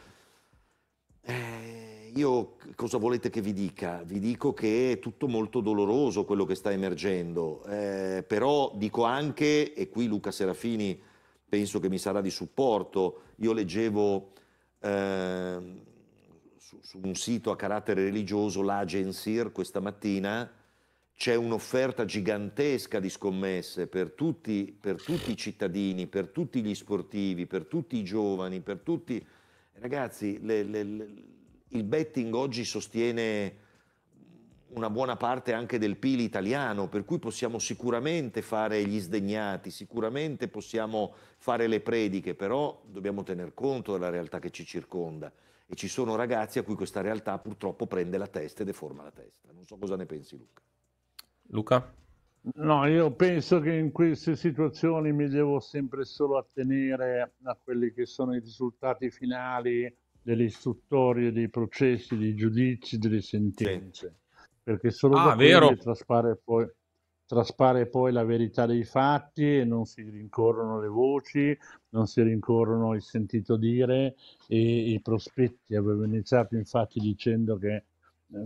Eh, io cosa volete che vi dica? Vi dico che è tutto molto doloroso quello che sta emergendo, eh, però dico anche, e qui Luca Serafini penso che mi sarà di supporto, io leggevo... Eh, su, su un sito a carattere religioso, l'Agensir, questa mattina, c'è un'offerta gigantesca di scommesse per tutti, per tutti, i cittadini, per tutti gli sportivi, per tutti i giovani, per tutti... Ragazzi, le, le, le, il betting oggi sostiene una buona parte anche del PIL italiano, per cui possiamo sicuramente fare gli sdegnati, sicuramente possiamo fare le prediche, però dobbiamo tener conto della realtà che ci circonda e ci sono ragazzi a cui questa realtà purtroppo prende la testa e deforma la testa. Non so cosa ne pensi Luca. Luca? No, io penso che in queste situazioni mi devo sempre solo attenere a quelli che sono i risultati finali delle istruttorie, dei processi, dei giudizi, delle sentenze, sì. perché solo ah, da vero. traspare poi traspare poi la verità dei fatti e non si rincorrono le voci, non si rincorrono il sentito dire e i prospetti. Avevo iniziato infatti dicendo che eh,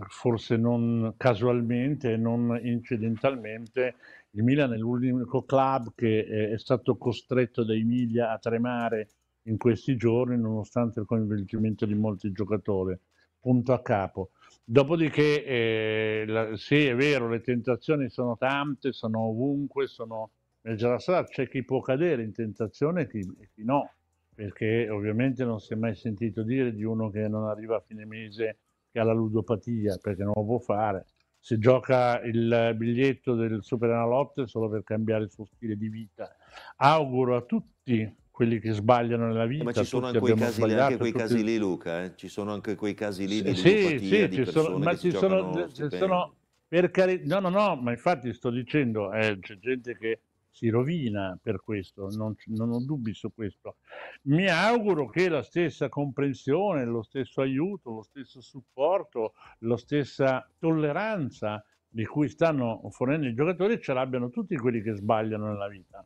forse non casualmente, non incidentalmente, il Milan è l'unico club che eh, è stato costretto dai media a tremare in questi giorni nonostante il coinvolgimento di molti giocatori. Punto a capo Dopodiché, eh, la, sì, è vero, le tentazioni sono tante, sono ovunque, sono nel Jarasar, c'è chi può cadere in tentazione e chi, no, perché ovviamente non si è mai sentito dire di uno che non arriva a fine mese che ha la ludopatia, perché non lo può fare. Se gioca il biglietto del Superenalotto solo per cambiare il suo stile di vita. Auguro a tutti quelli che sbagliano nella eh, vita. Ma ci sono anche quei, casi, anche tutti... lì, Luca, eh? ci sono anche quei casi lì di sì, sì, di ci sono, ma ci sono, ci sono per carità, no, no, no, ma infatti sto dicendo, eh, c'è gente che si rovina per questo, non, non, ho dubbi su questo. Mi auguro che la stessa comprensione, lo stesso aiuto, lo stesso supporto, la stessa tolleranza di cui stanno fornendo i giocatori ce l'abbiano tutti quelli che sbagliano nella vita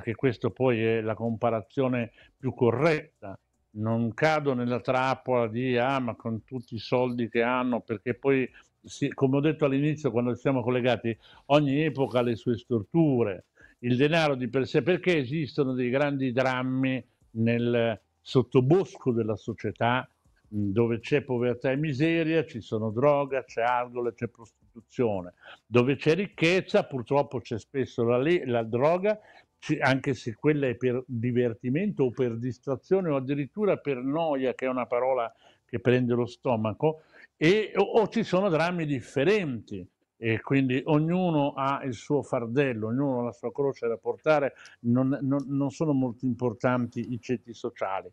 perché questa poi è la comparazione più corretta. Non cado nella trappola di ah, ma con tutti i soldi che hanno, perché poi, sì, come ho detto all'inizio, quando siamo collegati, ogni epoca ha le sue storture. Il denaro di per sé, perché esistono dei grandi drammi nel sottobosco della società dove c'è povertà e miseria, ci sono droga, c'è alcol, c'è prostituzione. Dove c'è ricchezza, purtroppo c'è spesso la, la droga anche se quella è per divertimento o per distrazione o addirittura per noia, che è una parola che prende lo stomaco, e, o, o ci sono drammi differenti e quindi ognuno ha il suo fardello, ognuno ha la sua croce da portare, non, non, non sono molto importanti i ceti sociali.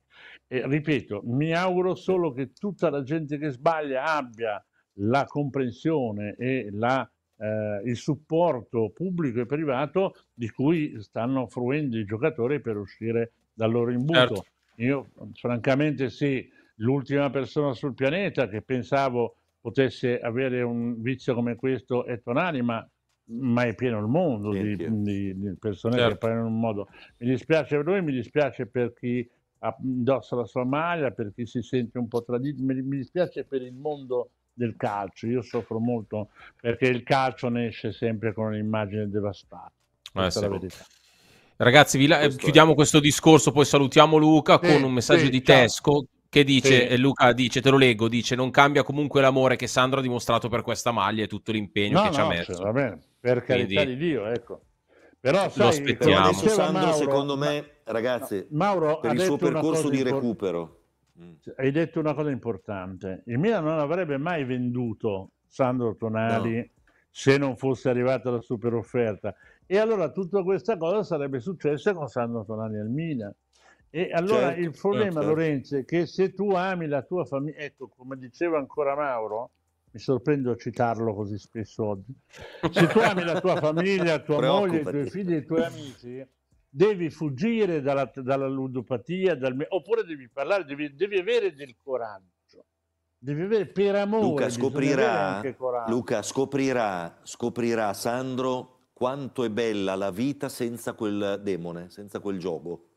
E, ripeto, mi auguro solo che tutta la gente che sbaglia abbia la comprensione e la eh, il supporto pubblico e privato di cui stanno fruendo i giocatori per uscire dal loro imbuto. Certo. Io francamente sì, l'ultima persona sul pianeta che pensavo potesse avere un vizio come questo è Tonani, ma, ma è pieno il mondo di, di, di, persone certo. che parlano in un modo. Mi dispiace per lui, mi dispiace per chi indossa la sua maglia, per chi si sente un po' tradito, mi, mi dispiace per il mondo del calcio. Io soffro molto perché il calcio ne esce sempre con un'immagine devastata. Eh, sì. Ragazzi, vi la... questo chiudiamo è... questo discorso, poi salutiamo Luca sì, con un messaggio sì, di ciao. Tesco che dice, Luca dice, te lo leggo, dice non cambia comunque l'amore che Sandro ha dimostrato per questa maglia e tutto l'impegno no, che no, ci ha messo. Cioè, va bene, per Quindi... carità di Dio, ecco. Però sai, lo aspettiamo. Sandro, Mauro, secondo me, ragazzi, no, Mauro per il suo percorso di recupero Mm. Cioè, hai detto una cosa importante. Il Milan non avrebbe mai venduto Sandro Tonali no. se non fosse arrivata la super offerta. E allora tutta questa cosa sarebbe successa con Sandro Tonali al Milan. E allora certo, il problema, certo. Lorenzo, è che se tu ami la tua famiglia, ecco, come diceva ancora Mauro, mi sorprendo a citarlo così spesso oggi, se tu ami la tua famiglia, tua moglie, i tuoi figli e i tuoi amici, devi fuggire dalla, dalla ludopatia, dal, oppure devi parlare, devi, devi, avere del coraggio. Devi avere per amore. Luca scoprirà, Luca scoprirà, scoprirà Sandro quanto è bella la vita senza quel demone, senza quel gioco.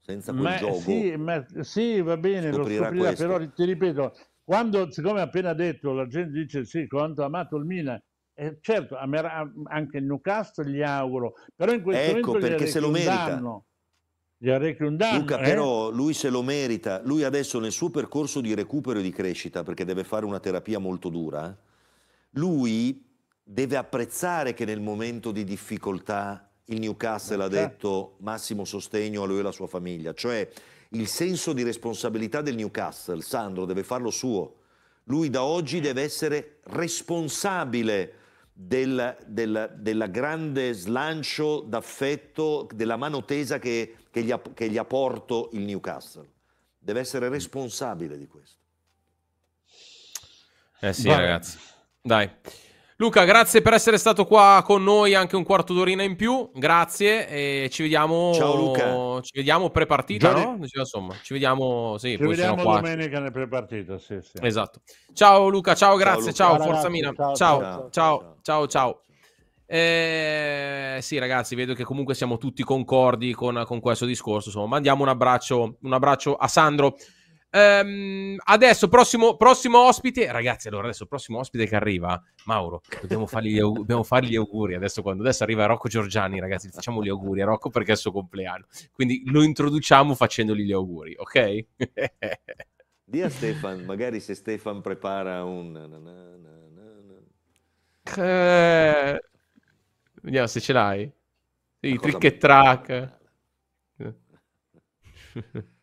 Senza quel ma, gioco. Sì, ma, sì, va bene, scoprirà lo scoprirà, questo. però ti ripeto, quando, siccome appena detto, la gente dice sì, quanto ha amato il Milan, eh, certo, anche il Newcastle gli auguro, però in questo ecco, momento perché se lo merita. Danno. Gli arrecchi un danno. Luca, eh? però lui se lo merita. Lui adesso nel suo percorso di recupero e di crescita, perché deve fare una terapia molto dura, lui deve apprezzare che nel momento di difficoltà il Newcastle eh, ha certo. detto massimo sostegno a lui e alla sua famiglia. Cioè il senso di responsabilità del Newcastle, Sandro, deve farlo suo. Lui da oggi deve essere responsabile del, della, della grande slancio d'affetto, della mano tesa che, che, gli ha, che gli ha porto il Newcastle. Deve essere responsabile di questo. Eh sì, Vabbè. ragazzi. Dai. Luca, grazie per essere stato qua con noi anche un quarto d'orina in più. Grazie e ci vediamo. Ciao Luca. Ci vediamo pre-partita, Già, no? Cioè, insomma, ci vediamo, sì, ci vediamo domenica nel pre-partita, sì, sì. Esatto. Ciao Luca, ciao, grazie, ciao, ciao Forza Mina. Ciao, ciao, ciao, ciao. ciao. Eh, sì, ragazzi, vedo che comunque siamo tutti concordi con, con questo discorso. Insomma, mandiamo un abbraccio, un abbraccio a Sandro. Um, adesso, prossimo, prossimo, ospite, ragazzi. Allora, adesso, prossimo ospite che arriva, Mauro, dobbiamo fargli, dobbiamo fargli gli auguri. Adesso, quando adesso arriva Rocco Giorgiani, ragazzi, facciamo gli auguri a Rocco perché è il suo compleanno. Quindi lo introduciamo facendogli gli auguri, ok? Dia Stefan, magari se Stefan prepara un. Na, na, na, eh, vediamo se ce l'hai. Sì, trick e track.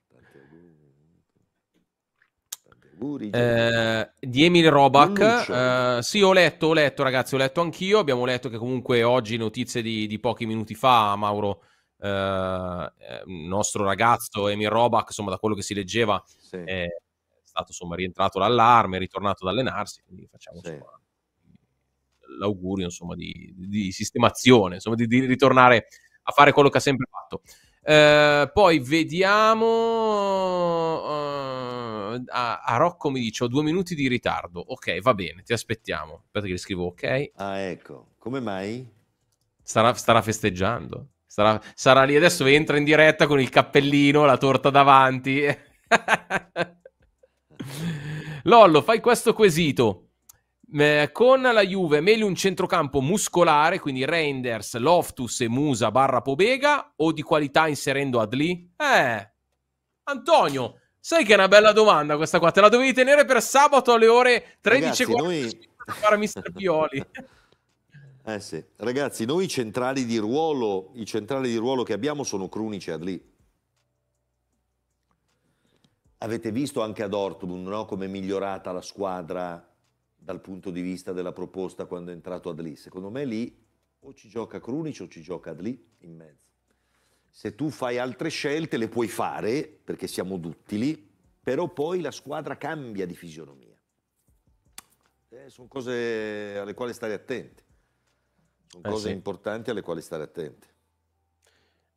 Eh, di Emil Robach, eh, sì, ho letto, ho letto, ragazzi, ho letto anch'io. Abbiamo letto che comunque oggi notizie di, di pochi minuti fa, Mauro, eh, il eh, nostro ragazzo Emil Robach, insomma, da quello che si leggeva, sì. è stato insomma rientrato l'allarme, è ritornato ad allenarsi. Quindi facciamo sì. insomma, l'augurio insomma, di, di, sistemazione, insomma, di, di ritornare a fare quello che ha sempre fatto. Eh, poi vediamo. Uh, a, a, Rocco mi dice: Ho due minuti di ritardo. Ok, va bene, ti aspettiamo. Aspetta, che le scrivo ok. Ah, ecco. Come mai? Starà, starà festeggiando. Sarà, sarà, lì adesso. Entra in diretta con il cappellino, la torta davanti. Lollo, fai questo quesito. Eh, con la Juve, meglio un centrocampo muscolare, quindi Reinders, Loftus e Musa barra Pobega, o di qualità inserendo Adli? Eh, Antonio, sai che è una bella domanda questa qua, te la dovevi tenere per sabato alle ore 13.45 noi... per Mister Pioli. eh sì, ragazzi, noi i centrali di ruolo, i centrali di ruolo che abbiamo sono Crunic e Adli avete visto anche a Dortmund no? come è migliorata la squadra dal punto di vista della proposta quando è entrato Adli. Secondo me lì o ci gioca Krunic o ci gioca Adli in mezzo. Se tu fai altre scelte le puoi fare perché siamo duttili, però poi la squadra cambia di fisionomia. Eh, sono cose alle quali stare attenti. Sono eh cose sì. importanti alle quali stare attenti.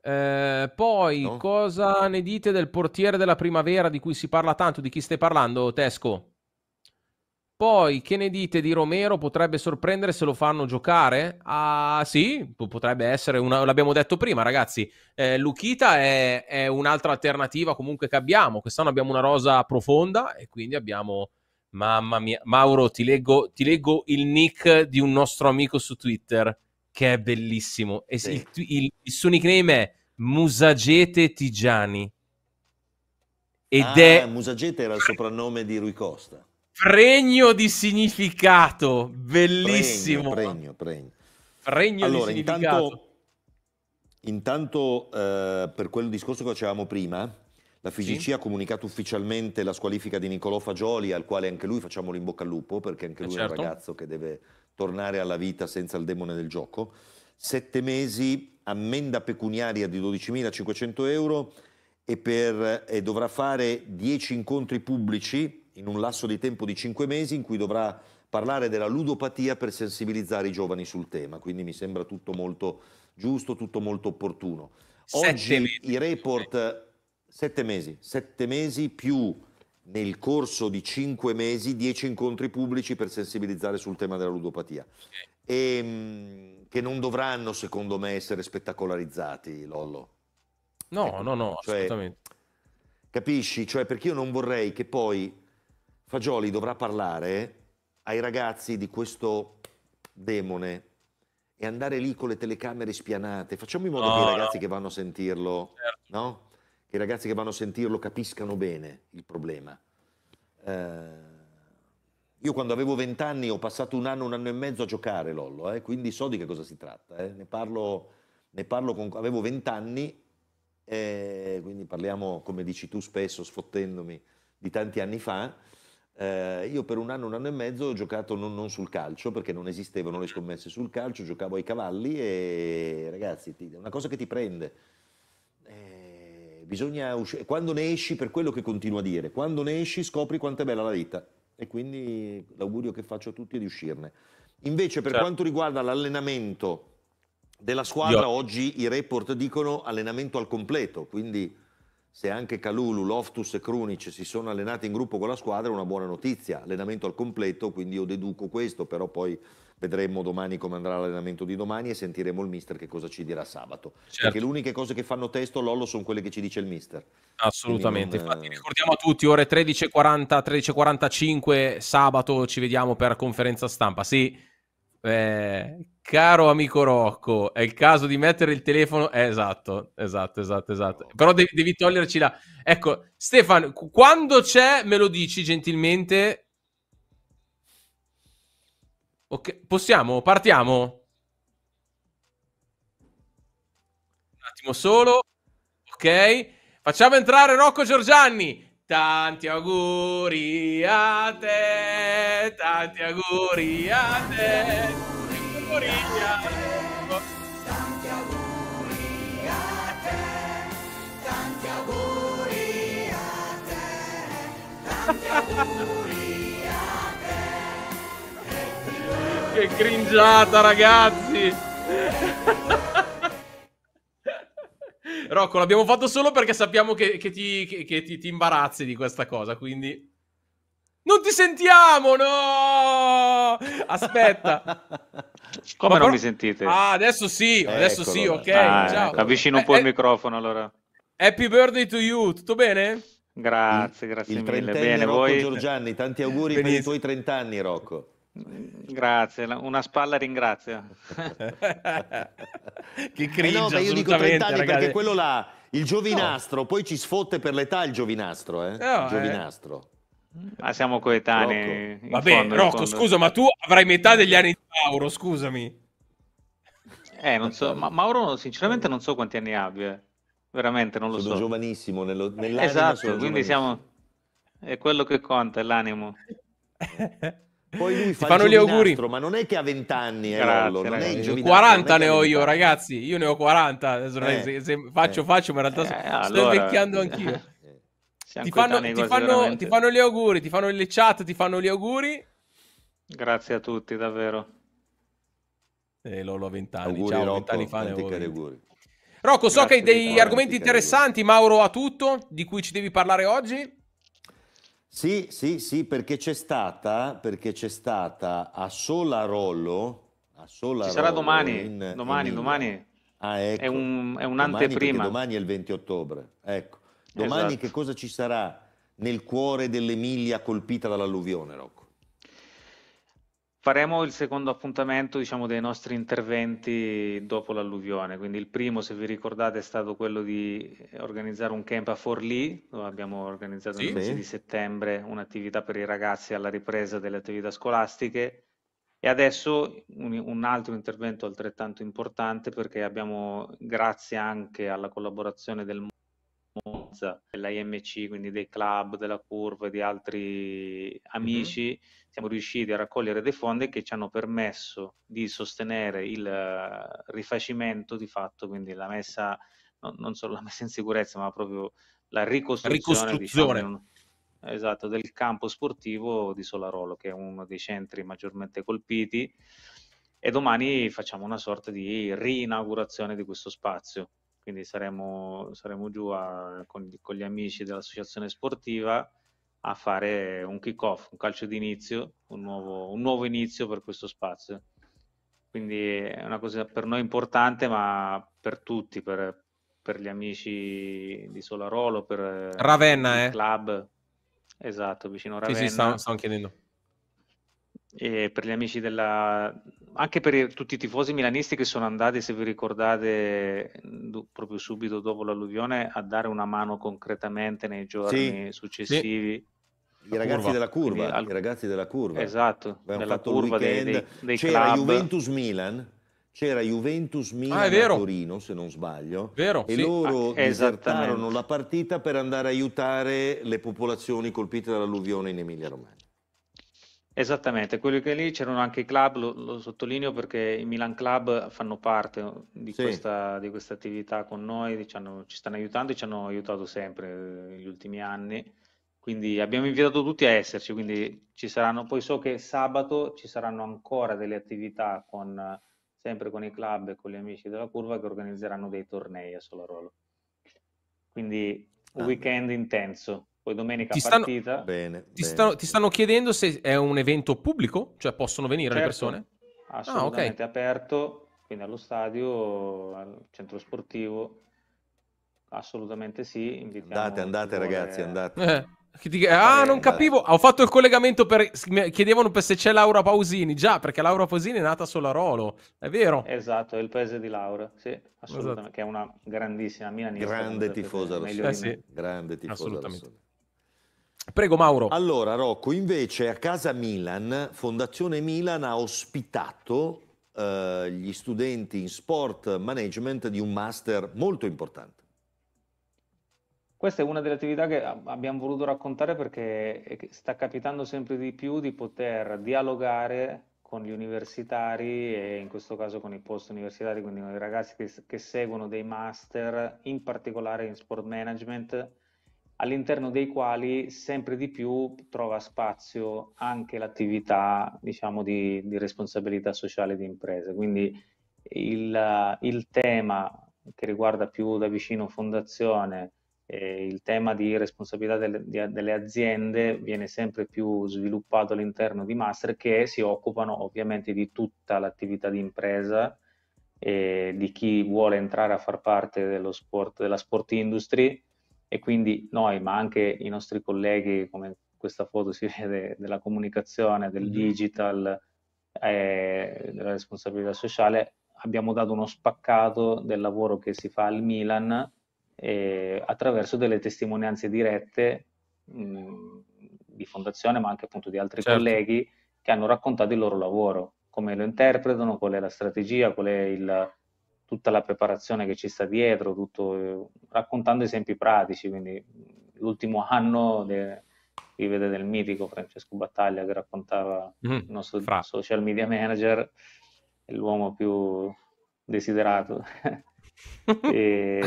Eh, poi no? cosa ne dite del portiere della primavera di cui si parla tanto? Di chi stai parlando, Tesco? Poi, che ne dite di Romero? Potrebbe sorprendere se lo fanno giocare? Ah, sì, potrebbe essere, una, l'abbiamo detto prima, ragazzi. Eh, Luchita è, è, un'altra alternativa comunque che abbiamo. Quest'anno abbiamo una rosa profonda e quindi abbiamo... Mamma mia, Mauro, ti leggo, ti leggo il nick di un nostro amico su Twitter, che è bellissimo. E sì. il, il, il suo nickname è Musagete Tigiani. Ed ah, è... Musagete era il soprannome di Rui Costa. Pregno di significato, bellissimo. Pregno, pregno. pregno. allora, di significato. Intanto, intanto eh, per quel discorso che facevamo prima, la FIGC sì. ha comunicato ufficialmente la squalifica di Nicolò Fagioli, al quale anche lui facciamo bocca al lupo, perché anche eh, lui eh certo. è un certo. ragazzo che deve tornare alla vita senza il demone del gioco. Sette mesi, ammenda pecuniaria di 12.500 euro e, per, e dovrà fare dieci incontri pubblici in un lasso di tempo di cinque mesi in cui dovrà parlare della ludopatia per sensibilizzare i giovani sul tema, quindi mi sembra tutto molto giusto, tutto molto opportuno. Oggi i report, sette mesi, sette mesi più nel corso di cinque mesi, dieci incontri pubblici per sensibilizzare sul tema della ludopatia. E, ehm, che non dovranno, secondo me, essere spettacolarizzati, Lollo. No, ecco, no, no, cioè, assolutamente. Capisci? Cioè, perché io non vorrei che poi Fagioli dovrà parlare ai ragazzi di questo demone e andare lì con le telecamere spianate. Facciamo in modo no, che i ragazzi no. che vanno a sentirlo, certo. no? Che i ragazzi che vanno a sentirlo capiscano bene il problema. Eh, io quando avevo vent'anni ho passato un anno, un anno e mezzo a giocare Lollo, eh, quindi so di che cosa si tratta. Eh. Ne, parlo, ne parlo con... Avevo vent'anni, eh, quindi parliamo, come dici tu spesso, sfottendomi, di tanti anni fa eh, io per un anno, un anno e mezzo ho giocato non, non, sul calcio, perché non esistevano le scommesse sul calcio, giocavo ai cavalli e ragazzi, è una cosa che ti prende. Eh, bisogna uscire, quando ne esci, per quello che continuo a dire, quando ne esci scopri quanto è bella la vita e quindi l'augurio che faccio a tutti è di uscirne. Invece per certo. quanto riguarda l'allenamento della squadra, io... oggi i report dicono allenamento al completo, quindi se anche Calulu, Loftus e Krunic si sono allenati in gruppo con la squadra è una buona notizia, allenamento al completo, quindi io deduco questo, però poi vedremo domani come andrà l'allenamento di domani e sentiremo il mister che cosa ci dirà sabato. Certo. Perché le uniche cose che fanno testo, Lollo, sono quelle che ci dice il mister. Assolutamente, non... infatti eh, ricordiamo a tutti, ore 13.40, 13.45 sabato ci vediamo per conferenza stampa. Sì eh, caro amico Rocco, è il caso di mettere il telefono. Eh, esatto, esatto, esatto, esatto. Però devi, devi toglierci la. Ecco, Stefano, quando c'è, me lo dici gentilmente. Ok, possiamo? Partiamo? Un attimo solo. Ok, facciamo entrare Rocco Giorgianni. Tanti auguri a te, tanti auguri a te, tanti auguri a te, tanti auguri a te, tanti auguri a te, Che cringiata ragazzi! Rocco, l'abbiamo fatto solo perché sappiamo che, che, ti, che, che ti, ti, imbarazzi di questa cosa, quindi... Non ti sentiamo, no! Aspetta. Come Ma non pro... mi sentite? Ah, adesso sì, adesso Eccolo. sì, ok. Ah, Ciao. Ecco, avvicino un po' eh, il eh, microfono, allora. Happy birthday to you, tutto bene? Grazie, grazie il, mille. Bene, Rocco voi... Giorgiani, tanti auguri Benissimo. per i tuoi 30 anni, Rocco. Grazie, una spalla ringrazio. che cringe, eh no, beh, io dico 30 anni ragazzi. perché quello là, il giovinastro, no. poi ci sfotte per l'età il giovinastro, eh? No, eh. giovinastro. Eh. Ma siamo coetanei. Rocco. Vabbè, Rocco, scusa, ma tu avrai metà degli anni di Mauro, scusami. Eh, non so, ma Mauro sinceramente non so quanti anni abbia. Veramente non lo sono so. Sono giovanissimo nello, Esatto, quindi siamo... È quello che conta, è l'animo. Poi lui fa fanno gli auguri. Ma non è che ha 20 anni, eh, Grazie, non è 40 ne ho io, ragazzi. Io ne ho 40. Eh, se, se faccio, eh, faccio, ma in realtà eh, sto allora... invecchiando anch'io. Ti fanno, ti, fanno, ti fanno, gli auguri, ti fanno le chat, ti fanno gli auguri. Grazie a tutti, davvero. E eh, Lolo a 20 anni. Auguri, Ciao, 20 anni fa ne auguri. Rocco, so Grazie che hai degli argomenti interessanti. Mauro ha tutto di cui ci devi parlare oggi. Sì, sì, sì, perché c'è stata, perché c'è stata a Solarolo. A Solarolo Ci sarà domani, in, domani, in domani. Ah, ecco. È, un, è un'anteprima. Domani, domani, è il 20 ottobre. Ecco. Domani esatto. che cosa ci sarà nel cuore dell'Emilia colpita dall'alluvione, Rocco? Faremo il secondo appuntamento diciamo, dei nostri interventi dopo l'alluvione, quindi il primo, se vi ricordate, è stato quello di organizzare un camp a Forlì, dove abbiamo organizzato sì, il mese sì. di settembre un'attività per i ragazzi alla ripresa delle attività scolastiche e adesso un, un altro intervento altrettanto importante perché abbiamo, grazie anche alla collaborazione del Monza, dell'IMC, quindi dei club, della Curva e di altri amici, mm-hmm. siamo riusciti a raccogliere dei fondi che ci hanno permesso di sostenere il eh, rifacimento di fatto, quindi la messa, no, non solo la messa in sicurezza, ma proprio la ricostruzione, ricostruzione. Diciamo, esatto, del campo sportivo di Solarolo, che è uno dei centri maggiormente colpiti. E domani facciamo una sorta di rinaugurazione di questo spazio quindi saremo, saremo giù a, con, con, gli amici dell'associazione sportiva a fare un kick-off, un calcio d'inizio, un nuovo, un nuovo inizio per questo spazio. Quindi è una cosa per noi importante, ma per tutti, per, per gli amici di Solarolo, per Ravenna, il eh. club, esatto, vicino a Ravenna. Sì, sì, stanno, stanno chiedendo. E per gli amici della, anche per tutti i tifosi milanisti che sono andati, se vi ricordate, proprio subito dopo l'alluvione, a dare una mano concretamente nei giorni sì, successivi. Sì. I ragazzi, della curva, Quindi, al... I ragazzi della curva, esatto, Abbiamo della curva dei, dei, dei c'era club. Juventus Milan, c'era Juventus ah, Milan ah, a Torino, se non sbaglio, vero, e sì. loro ah, disertarono la partita per andare a aiutare le popolazioni colpite dall'alluvione in Emilia Romagna. Esattamente, quello che lì c'erano anche i club, lo, lo sottolineo perché i Milan Club fanno parte uh, di, sì. questa, di questa, attività con noi, ci, hanno, ci stanno aiutando e ci hanno aiutato sempre negli eh, ultimi anni, quindi abbiamo invitato tutti a esserci, quindi ci saranno, poi so che sabato ci saranno ancora delle attività con, sempre con i club e con gli amici della curva che organizzeranno dei tornei a Solarolo, quindi un ah. weekend intenso poi domenica ti stanno, partita. Bene, ti, bene. Stanno, ti, stanno, chiedendo se è un evento pubblico, cioè possono venire certo, le persone? Assolutamente ah, okay. aperto, quindi allo stadio, al centro sportivo, assolutamente sì. Invitiamo andate, andate ragazzi, andate. Eh. Ah, non capivo. Ho fatto il collegamento per. Chiedevano per se c'è Laura Pausini. Già, perché Laura Pausini è nata solo a Rolo, è vero? Esatto, è il paese di Laura. Sì, assolutamente. Esatto. Che è una grandissima milanista. Grande tifosa rossonera. Eh sì. Grande tifosa rossonera. Prego Mauro. Allora Rocco, invece a casa Milan, Fondazione Milan ha ospitato eh, gli studenti in sport management di un master molto importante. Questa è una delle attività che abbiamo voluto raccontare perché sta capitando sempre di più di poter dialogare con gli universitari e in questo caso con i post universitari, quindi con i ragazzi che, che seguono dei master, in particolare in sport management all'interno dei quali sempre di più trova spazio anche l'attività diciamo, di, di responsabilità sociale di imprese. Quindi il, il, tema che riguarda più da vicino fondazione, eh, il tema di responsabilità delle, di, delle, aziende viene sempre più sviluppato all'interno di master che si occupano ovviamente di tutta l'attività di impresa, eh, di chi vuole entrare a far parte dello sport, della sport industry e quindi noi, ma anche i nostri colleghi, come questa foto si vede, della comunicazione, del mm-hmm. digital, eh, della responsabilità sociale, abbiamo dato uno spaccato del lavoro che si fa al Milan eh, attraverso delle testimonianze dirette mh, mm, di fondazione, ma anche appunto di altri certo. colleghi che hanno raccontato il loro lavoro, come lo interpretano, qual è la strategia, qual è il, tutta la preparazione che ci sta dietro, tutto, eh, raccontando esempi pratici, quindi l'ultimo anno de, vede del mitico Francesco Battaglia che raccontava mm, il nostro fra. social media manager, l'uomo più desiderato. e...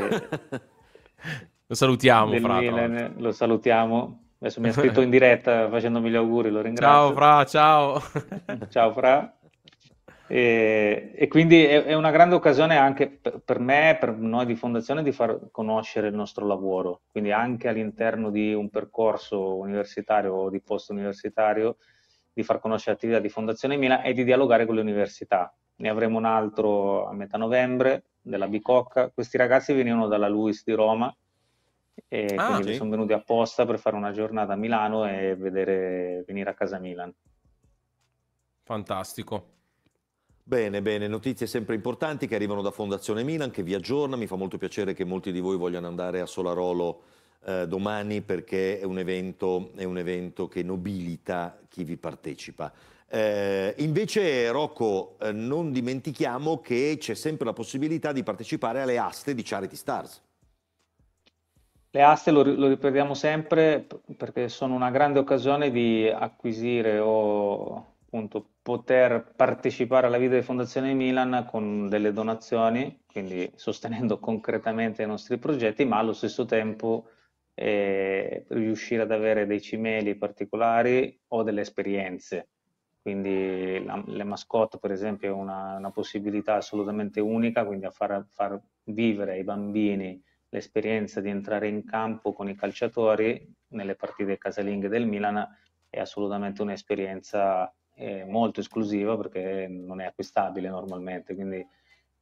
Lo salutiamo, del fra, Milan, lo salutiamo. Adesso mi ha scritto in diretta facendomi gli auguri, lo ringrazio. Ciao Fra, ciao. ciao Fra. E, e, quindi è, è, una grande occasione anche per, per me, per noi di Fondazione, di far conoscere il nostro lavoro, quindi anche all'interno di un percorso universitario o di post universitario, di far conoscere l'attività di Fondazione Mila e di dialogare con le università. Ne avremo un altro a metà novembre della Bicocca. Questi ragazzi venivano dalla Luis di Roma e ah, quindi sì. sono venuti apposta per fare una giornata a Milano e vedere, venire a casa Milan. Fantastico. Bene, bene, notizie sempre importanti che arrivano da Fondazione Milan, che vi aggiorna, mi fa molto piacere che molti di voi vogliano andare a Solarolo eh, domani perché è un, evento, è un, evento, che nobilita chi vi partecipa. Eh, invece Rocco, eh, non dimentichiamo che c'è sempre la possibilità di partecipare alle aste di Charity Stars. Le aste lo, lo, ripetiamo sempre perché sono una grande occasione di acquisire o appunto poter partecipare alla vita di Fondazione Milan con delle donazioni, quindi sostenendo concretamente i nostri progetti, ma allo stesso tempo eh, riuscire ad avere dei cimeli particolari o delle esperienze. Quindi la, le mascotte, per esempio, è una, una possibilità assolutamente unica, quindi a far, far vivere ai bambini l'esperienza di entrare in campo con i calciatori nelle partite casalinghe del Milan è assolutamente un'esperienza è molto esclusiva perché non è acquistabile normalmente, quindi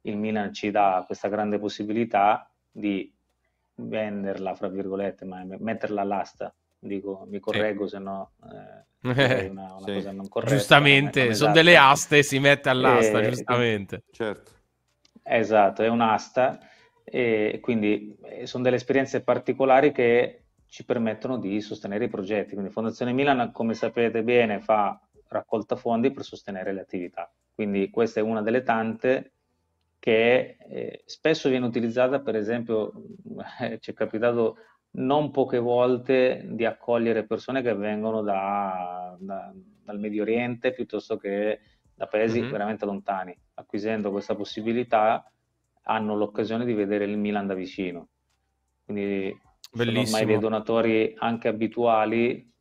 il Milan ci dà questa grande possibilità di venderla, fra virgolette, ma metterla all'asta. Dico, mi correggo, sì. se no eh, eh, è una, una sì. cosa non corretta. Giustamente, non esatto. sono delle aste si mette all'asta, e, eh, giustamente. Certo. Esatto, è un'asta e quindi eh, sono delle esperienze particolari che ci permettono di sostenere i progetti. Quindi Fondazione Milan, come sapete bene, fa raccolta fondi per sostenere le attività. Quindi questa è una delle tante che eh, spesso viene utilizzata, per esempio, eh, ci è capitato non poche volte di accogliere persone che vengono da, da, dal Medio Oriente piuttosto che da paesi mm-hmm. veramente lontani. Acquisendo questa possibilità hanno l'occasione di vedere il Milan da vicino. Quindi Bellissimo. ormai dei donatori anche abituali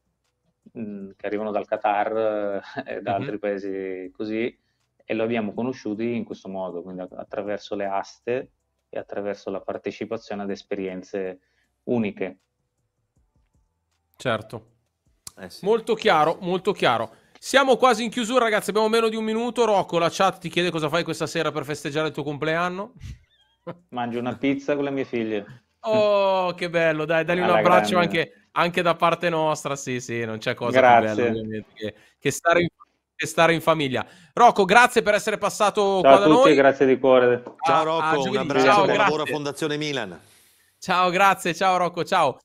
che arrivano dal Qatar eh, e da uh-huh. altri paesi così e lo abbiamo conosciuti in questo modo, quindi attraverso le aste e attraverso la partecipazione ad esperienze uniche. Certo. Eh sì. Molto chiaro, molto chiaro. Siamo quasi in chiusura, ragazzi. Abbiamo meno di un minuto. Rocco, la chat ti chiede cosa fai questa sera per festeggiare il tuo compleanno. Mangio una pizza con le mie figlie. Oh, che bello! Dai, dagli un abbraccio grande. anche anche da parte nostra, sì, sì, non c'è cosa Grazie. più bella che, che, stare in, che, stare in, famiglia. Rocco, grazie per essere passato ciao qua da tutti, noi. grazie di cuore. Ciao a, Rocco, a ah, un abbraccio, buon lavoro a Fondazione Milan. Ciao, grazie, ciao Rocco, ciao.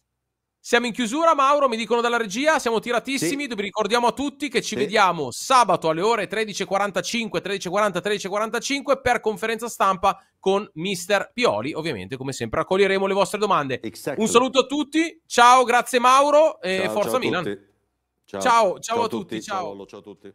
Siamo in chiusura, Mauro, mi dicono dalla regia, siamo tiratissimi, sì. ricordiamo a tutti che ci sì. vediamo sabato alle ore 13.45, 13.40, 13.45 per conferenza stampa con Mister Pioli, ovviamente come sempre accoglieremo le vostre domande. Exactly. Un saluto a tutti, ciao, grazie Mauro e ciao, forza ciao Milan. Ciao. Ciao, ciao. ciao, a tutti, ciao. Ciao a tutti.